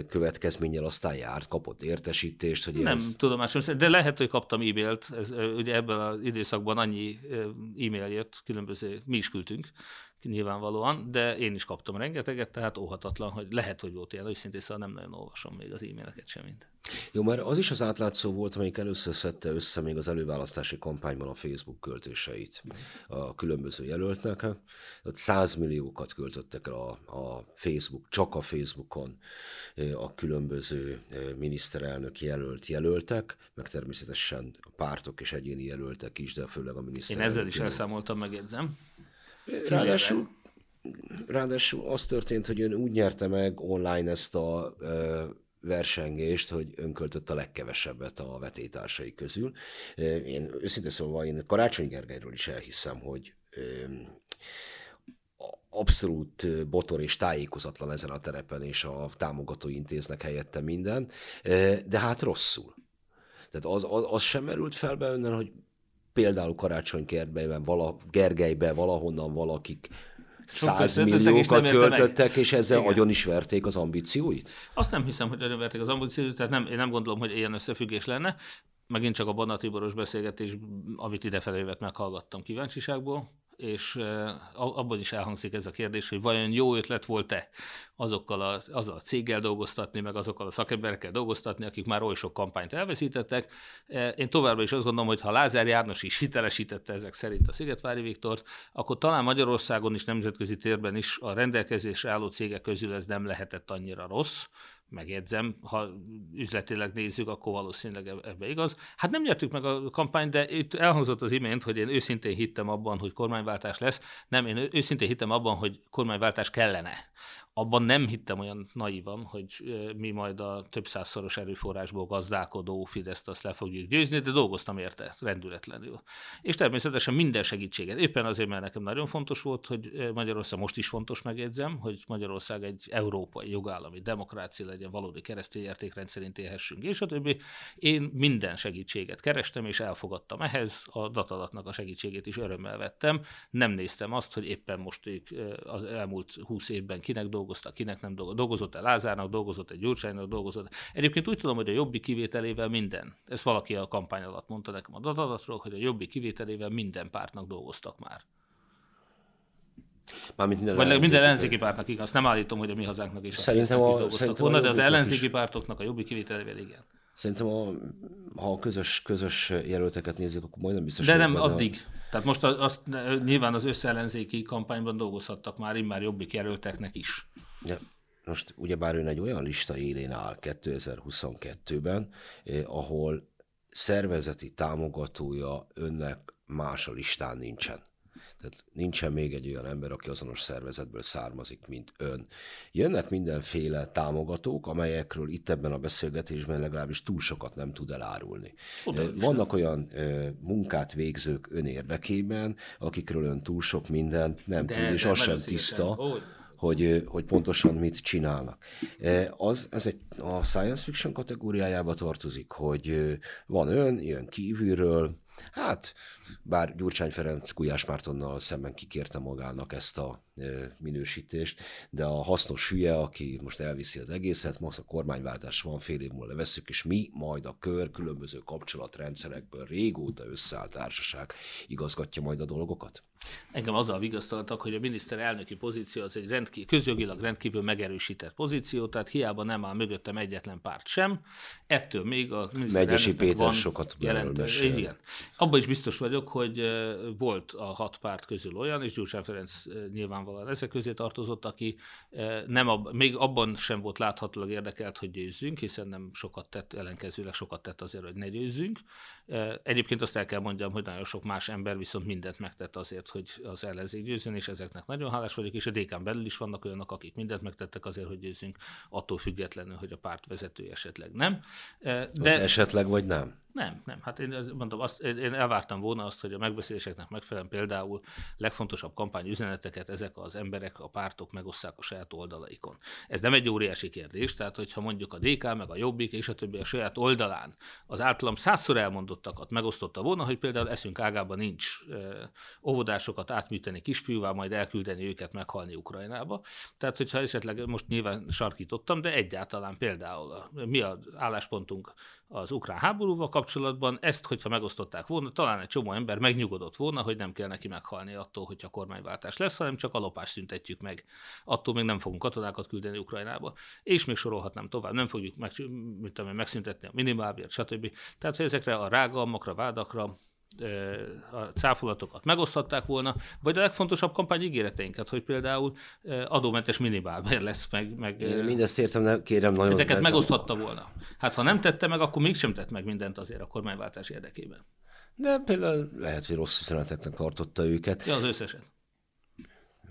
következménnyel aztán járt, kapott értesítést, hogy Nem ez... tudomásom, de lehet, hogy kaptam e-mailt, ez, ugye ebben az időszakban annyi e-mail jött, különböző, mi is küldtünk, nyilvánvalóan, de én is kaptam rengeteget, tehát óhatatlan, hogy lehet, hogy volt ilyen, őszintén szóval nem nagyon olvasom még az e-maileket semmit. Jó, mert az is az átlátszó volt, amelyik először szedte össze még az előválasztási kampányban a Facebook költéseit a különböző jelöltnek. Ott 100 milliókat költöttek el a, a Facebook, csak a Facebookon a különböző miniszterelnök jelölt jelöltek, meg természetesen pártok és egyéni jelöltek is, de főleg a miniszterelnök. Én ezzel is jelölt. elszámoltam, megjegyzem Ráadásul, ráadásul az történt, hogy ön úgy nyerte meg online ezt a ö, versengést, hogy önköltött a legkevesebbet a vetétársai közül. Én őszintén szólva, én Karácsony Gergelyről is elhiszem, hogy ö, abszolút botor és tájékozatlan ezen a terepen, és a támogató intéznek helyette minden, de hát rosszul. Tehát az, az, az sem merült fel be önnel, hogy például karácsonykertben vala, Gergelybe valahonnan valakik százmilliókat költöttek, és ezzel Igen. agyon is verték az ambícióit? Azt nem hiszem, hogy agyon verték az ambícióit, tehát nem, én nem gondolom, hogy ilyen összefüggés lenne. Megint csak a Banna Tiboros beszélgetés, amit idefelé meghallgattam kíváncsiságból és abban is elhangzik ez a kérdés, hogy vajon jó ötlet volt-e azokkal a, azzal a céggel dolgoztatni, meg azokkal a szakemberekkel dolgoztatni, akik már oly sok kampányt elveszítettek. Én továbbra is azt gondolom, hogy ha Lázár János is hitelesítette ezek szerint a Szigetvári Viktort, akkor talán Magyarországon is, nemzetközi térben is a rendelkezésre álló cégek közül ez nem lehetett annyira rossz, megjegyzem, ha üzletileg nézzük, akkor valószínűleg ebbe igaz. Hát nem nyertük meg a kampányt, de itt elhangzott az imént, hogy én őszintén hittem abban, hogy kormányváltás lesz. Nem, én őszintén hittem abban, hogy kormányváltás kellene abban nem hittem olyan naivan, hogy mi majd a több százszoros erőforrásból gazdálkodó Fideszt azt le fogjuk győzni, de dolgoztam érte rendületlenül. És természetesen minden segítséget, éppen azért, mert nekem nagyon fontos volt, hogy Magyarország most is fontos megjegyzem, hogy Magyarország egy európai jogállami demokrácia legyen, valódi keresztény szerint élhessünk, és a többi. Én minden segítséget kerestem, és elfogadtam ehhez, a datadatnak a segítségét is örömmel vettem. Nem néztem azt, hogy éppen most ők az elmúlt húsz évben kinek dolgoztak, dolgoztak, kinek nem dolgozott. Dolgozott el Lázárnak, dolgozott egy Gyurcsánynak, dolgozott. Egyébként úgy tudom, hogy a jobbi kivételével minden. Ezt valaki a kampány alatt mondta nekem a adatról, hogy a jobbi kivételével minden pártnak dolgoztak már. Mármint minden Vagy ellenzéki, minden ellenzéki pártnak, igaz. Azt nem állítom, hogy a mi hazánknak is, szerintem a, is dolgoztak szerintem volna, de az ellenzéki is. pártoknak a jobbi kivételével igen. Szerintem, a, ha a közös, közös jelölteket nézzük, akkor majdnem biztos. De nem, addig. A tehát most azt, az, nyilván az összeellenzéki kampányban dolgozhattak már immár jobbik jelölteknek is. Ja. Most ugyebár ön egy olyan lista élén áll 2022-ben, eh, ahol szervezeti támogatója önnek más a listán nincsen. Tehát nincsen még egy olyan ember, aki azonos szervezetből származik, mint ön. Jönnek mindenféle támogatók, amelyekről itt ebben a beszélgetésben legalábbis túl sokat nem tud elárulni. Oda, Vannak olyan munkát végzők ön érdekében, akikről ön túl sok mindent nem de, tud, és az sem tiszta. Hogy hogy, hogy pontosan mit csinálnak. Az, ez egy, a science fiction kategóriájába tartozik, hogy van ön, jön kívülről, Hát, bár Gyurcsány Ferenc Gulyás Mártonnal szemben kikérte magának ezt a minősítést, de a hasznos hülye, aki most elviszi az egészet, most a kormányváltás van, fél év múlva leveszük, és mi majd a kör különböző kapcsolatrendszerekből régóta összeállt társaság igazgatja majd a dolgokat? Engem azzal vigasztaltak, hogy a miniszterelnöki pozíció az egy rendkív, közjogilag rendkívül megerősített pozíció, tehát hiába nem áll mögöttem egyetlen párt sem, ettől még a miniszterelnöknek Péter van sokat jelentős. Igen. Abban is biztos vagyok, hogy volt a hat párt közül olyan, és Gyurcsán Ferenc nyilvánvalóan ezek közé tartozott, aki nem ab, még abban sem volt láthatólag érdekelt, hogy győzzünk, hiszen nem sokat tett, ellenkezőleg sokat tett azért, hogy ne győzzünk. Egyébként azt el kell mondjam, hogy nagyon sok más ember viszont mindent megtett azért, azért, hogy az ellenzék győzön, és ezeknek nagyon hálás vagyok, és a dk belül is vannak olyanok, akik mindent megtettek azért, hogy győzzünk, attól függetlenül, hogy a párt vezető esetleg nem. De, esetleg vagy nem? Nem, nem. Hát én mondom, azt, én elvártam volna azt, hogy a megbeszéléseknek megfelelően például legfontosabb kampányüzeneteket ezek az emberek, a pártok megosszák a saját oldalaikon. Ez nem egy óriási kérdés, tehát hogyha mondjuk a DK, meg a Jobbik és a többi a saját oldalán az általam százszor elmondottakat megosztotta volna, hogy például eszünk ágában nincs óvodásokat átműteni kisfiúvá, majd elküldeni őket meghalni Ukrajnába. Tehát, hogyha esetleg most nyilván sarkítottam, de egyáltalán például a mi az álláspontunk az ukrán háborúval kapcsolatban. Ezt, hogyha megosztották volna, talán egy csomó ember megnyugodott volna, hogy nem kell neki meghalni attól, hogyha kormányváltás lesz, hanem csak a lopást szüntetjük meg. Attól még nem fogunk katonákat küldeni Ukrajnába. És még sorolhatnám tovább, nem fogjuk meg, mint tudom, megszüntetni a minimálbért, stb. Tehát, hogy ezekre a rágalmakra, vádakra, a cáfolatokat megoszthatták volna, vagy a legfontosabb kampány ígéreteinket, hogy például adómentes minimálbér lesz, meg... meg Én mindezt értem, nem, kérem nagyon... Ezeket nem megoszthatta volna. Hát ha nem tette meg, akkor mégsem tett meg mindent azért a kormányváltás érdekében. De például lehet, hogy rossz üzeneteknek tartotta őket. Ja, az összeset.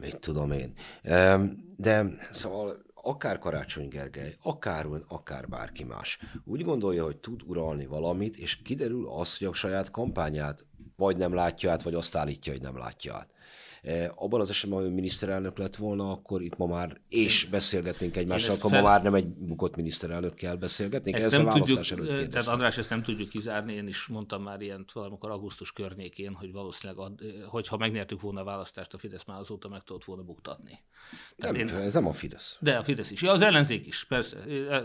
Mit tudom én. De szóval akár Karácsony Gergely, akár ön, akár bárki más úgy gondolja, hogy tud uralni valamit, és kiderül az, hogy a saját kampányát vagy nem látja át, vagy azt állítja, hogy nem látja át. E, abban az esetben, ha miniszterelnök lett volna, akkor itt ma már, és beszélgetnénk egymással, akkor fel... ma már nem egy bukott miniszterelnök kell beszélgetnénk. Ezt, ezt nem a tudjuk, előtt kérdeztem. Tehát András, ezt nem tudjuk kizárni, én is mondtam már ilyen, valamikor augusztus környékén, hogy valószínűleg, ad, hogyha megnyertük volna a választást, a Fidesz már azóta meg tudott volna buktatni. Tehát nem, én... ez nem a Fidesz. De a Fidesz is. Ja, az ellenzék is, persze,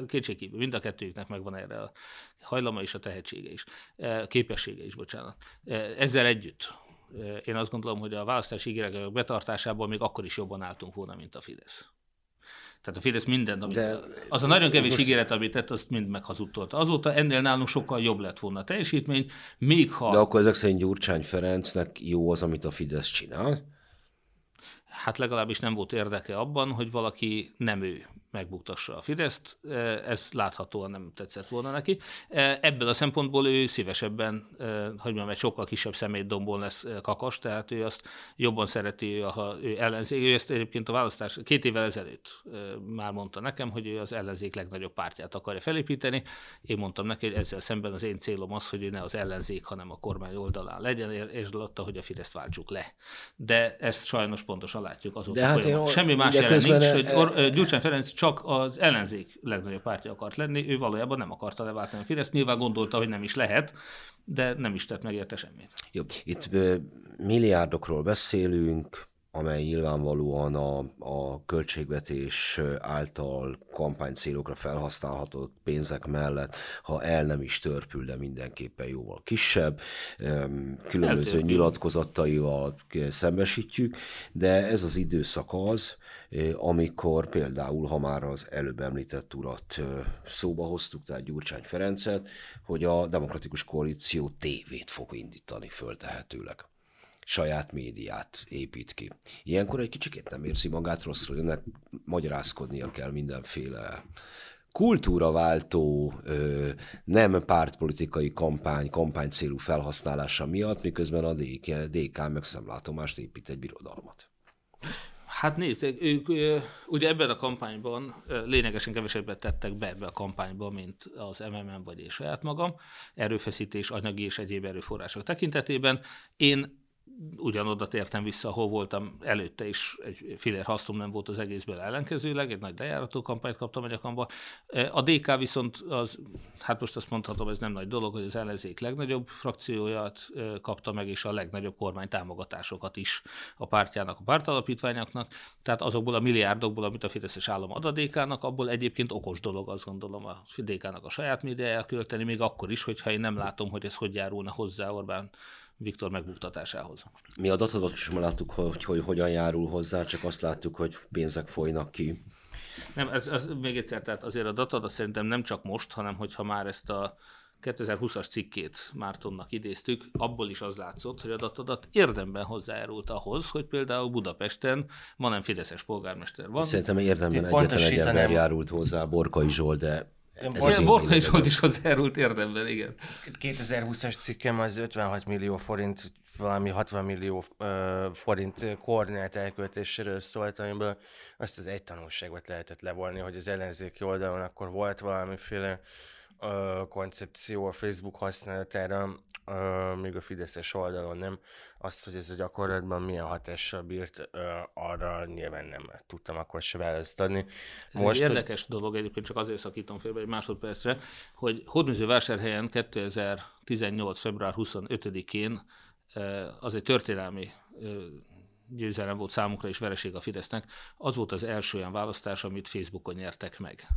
kétségkívül. Mind a kettőjüknek megvan erre a hajlama és a tehetsége is, képessége is, bocsánat. Ezzel együtt, én azt gondolom, hogy a választási ígéretek betartásából még akkor is jobban álltunk volna, mint a Fidesz. Tehát a Fidesz minden, amit, De, az a nagyon kevés ígéret, amit tett, azt mind meghazudtolta. Azóta ennél nálunk sokkal jobb lett volna a teljesítmény, még ha... De akkor ezek szerint Gyurcsány Ferencnek jó az, amit a Fidesz csinál? Hát legalábbis nem volt érdeke abban, hogy valaki nem ő megbuktassa a Fideszt. Ez láthatóan nem tetszett volna neki. Ebből a szempontból ő szívesebben, hogy mondjam, egy sokkal kisebb szemétdombon lesz kakas, tehát ő azt jobban szereti, ha ő ellenzék. Ő ezt egyébként a választás két évvel ezelőtt már mondta nekem, hogy ő az ellenzék legnagyobb pártját akarja felépíteni. Én mondtam neki, hogy ezzel szemben az én célom az, hogy ő ne az ellenzék, hanem a kormány oldalán legyen, és adta, hogy a Fideszt váltsuk le. De ezt sajnos pontosan látjuk azóta, hát hogy semmi más jelen nincs, hogy e- Gyurcsán Ferenc csak az ellenzék legnagyobb pártja akart lenni, ő valójában nem akarta leváltani a Fidesz, nyilván gondolta, hogy nem is lehet, de nem is tett meg érte semmit. Jó, itt milliárdokról beszélünk, amely nyilvánvalóan a, a költségvetés által kampány célokra felhasználhatott pénzek mellett, ha el nem is törpül, de mindenképpen jóval kisebb, különböző nyilatkozataival szembesítjük, de ez az időszak az, eh, amikor például, ha már az előbb említett urat eh, szóba hoztuk, tehát Gyurcsány Ferencet, hogy a Demokratikus Koalíció tévét fog indítani föltehetőleg saját médiát épít ki. Ilyenkor egy kicsikét nem érzi magát rosszul, önnek magyarázkodnia kell mindenféle kultúraváltó, nem pártpolitikai kampány, kampány célú felhasználása miatt, miközben a DK megszemlátomást épít egy birodalmat. Hát nézd, ők ugye ebben a kampányban lényegesen kevesebbet tettek be ebbe a kampányba, mint az MMM vagy én saját magam, erőfeszítés, anyagi és egyéb erőforrások tekintetében. Én ugyanoda tértem vissza, ahol voltam előtte is, egy filér hasznom nem volt az egészből ellenkezőleg, egy nagy lejárató kampányt kaptam a nyakamba. A DK viszont, az, hát most azt mondhatom, ez nem nagy dolog, hogy az ellenzék legnagyobb frakcióját kapta meg, és a legnagyobb kormány támogatásokat is a pártjának, a pártalapítványoknak. Tehát azokból a milliárdokból, amit a Fideszes állam ad a DK-nak, abból egyébként okos dolog, azt gondolom, a DK-nak a saját médiáját költeni, még akkor is, hogyha én nem látom, hogy ez hogy járulna hozzá Orbán Viktor megbuktatásához. Mi a datadat sem láttuk, hogy, hogy hogyan járul hozzá, csak azt láttuk, hogy pénzek folynak ki. Nem, ez, ez még egyszer, tehát azért a datadat szerintem nem csak most, hanem hogyha már ezt a 2020-as cikkét Mártonnak idéztük, abból is az látszott, hogy a datadat érdemben hozzájárult ahhoz, hogy például Budapesten ma nem Fideszes polgármester van. Szerintem érdemben egyetlen egy ember járult hozzá, Borkai Zsolt, de igen, Borkai Zsolt is hozzárult érdemben, igen. 2020-as cikkem az 56 millió forint, valami 60 millió forint koordinált elköltéséről szólt, amiből azt az egy tanulságot lehetett levolni, hogy az ellenzéki oldalon akkor volt valamiféle ö, koncepció a Facebook használatára, ö, még a Fideszes oldalon nem. Azt, hogy ez a gyakorlatban milyen hatással bírt, ö, arra nyilván nem tudtam akkor se választ adni. Ez Most, egy érdekes hogy... dolog, egyébként csak azért szakítom félbe egy másodpercre, hogy vásárhelyen 2018. február 25-én az egy történelmi győzelem volt számunkra és vereség a Fidesznek, az volt az első olyan választás, amit Facebookon nyertek meg.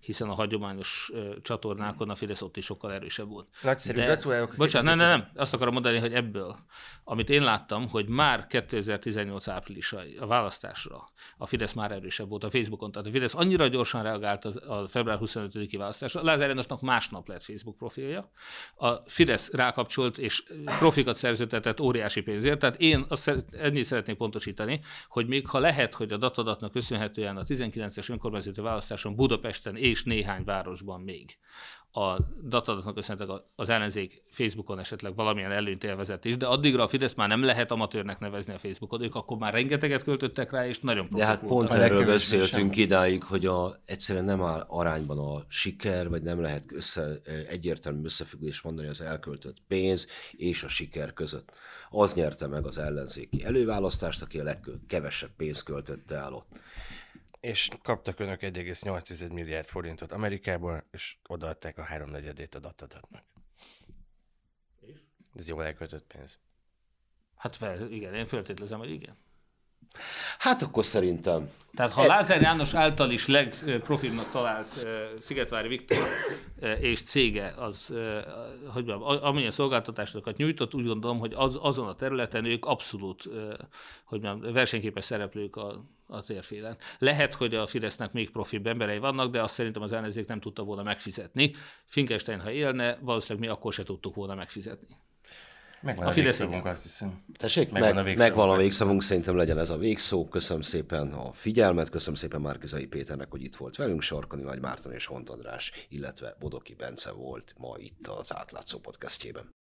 Hiszen a hagyományos csatornákon a Fidesz ott is sokkal erősebb volt. Nagyszerű, De, gratulálok. Bocsánat, nem, nem, nem, azt akarom mondani, hogy ebből, amit én láttam, hogy már 2018 áprilisa a választásra a Fidesz már erősebb volt a Facebookon. Tehát a Fidesz annyira gyorsan reagált az, a február 25-i választásra. Lázár Jánosnak másnap lett Facebook profilja. A Fidesz rákapcsolt és profikat szerződtetett óriási pénzért. Tehát én azt, ennyit szeretnék pontosítani, hogy még ha lehet, hogy a datadatnak köszönhetően a 19-es önkormányzati választáson Budapesten és néhány városban még a datadatnak köszönhetően az ellenzék Facebookon esetleg valamilyen előnyt élvezett is, de addigra a Fidesz már nem lehet amatőrnek nevezni a Facebookot, ők akkor már rengeteget költöttek rá, és nagyon De hát pont erről beszéltünk idáig, hogy a, egyszerűen nem áll arányban a siker, vagy nem lehet össze, egyértelmű összefüggés mondani az elköltött pénz és a siker között. Az nyerte meg az ellenzéki előválasztást, aki a legkevesebb pénzt költötte el ott és kaptak önök 1,8 milliárd forintot Amerikából, és odaadták a háromnegyedét a datadatnak. És? Ez jól elköltött pénz. Hát fel, igen, én feltételezem, hogy igen. Hát akkor szerintem. Tehát ha e- Lázár János által is legprofibnak talált e, Szigetvári Viktor e, és cége, az, hogy mondjam, amilyen szolgáltatásokat nyújtott, úgy gondolom, hogy az, azon a területen ők abszolút hogy mondjam, versenyképes szereplők a, a térfélen. Lehet, hogy a Fidesznek még profibb emberei vannak, de azt szerintem az ellenzék nem tudta volna megfizetni. Finkestein, ha élne, valószínűleg mi akkor se tudtuk volna megfizetni. Megvan a, a végszavunk, azt hiszem. Tessék, megvan, meg, a végszavunk, megvan a végszavunk, szerintem legyen ez a végszó. Köszönöm szépen a figyelmet, köszönöm szépen Márkizai Péternek, hogy itt volt velünk, Sarkani Nagy Márton és Hont András, illetve Bodoki Bence volt ma itt az Átlátszó podcastjében.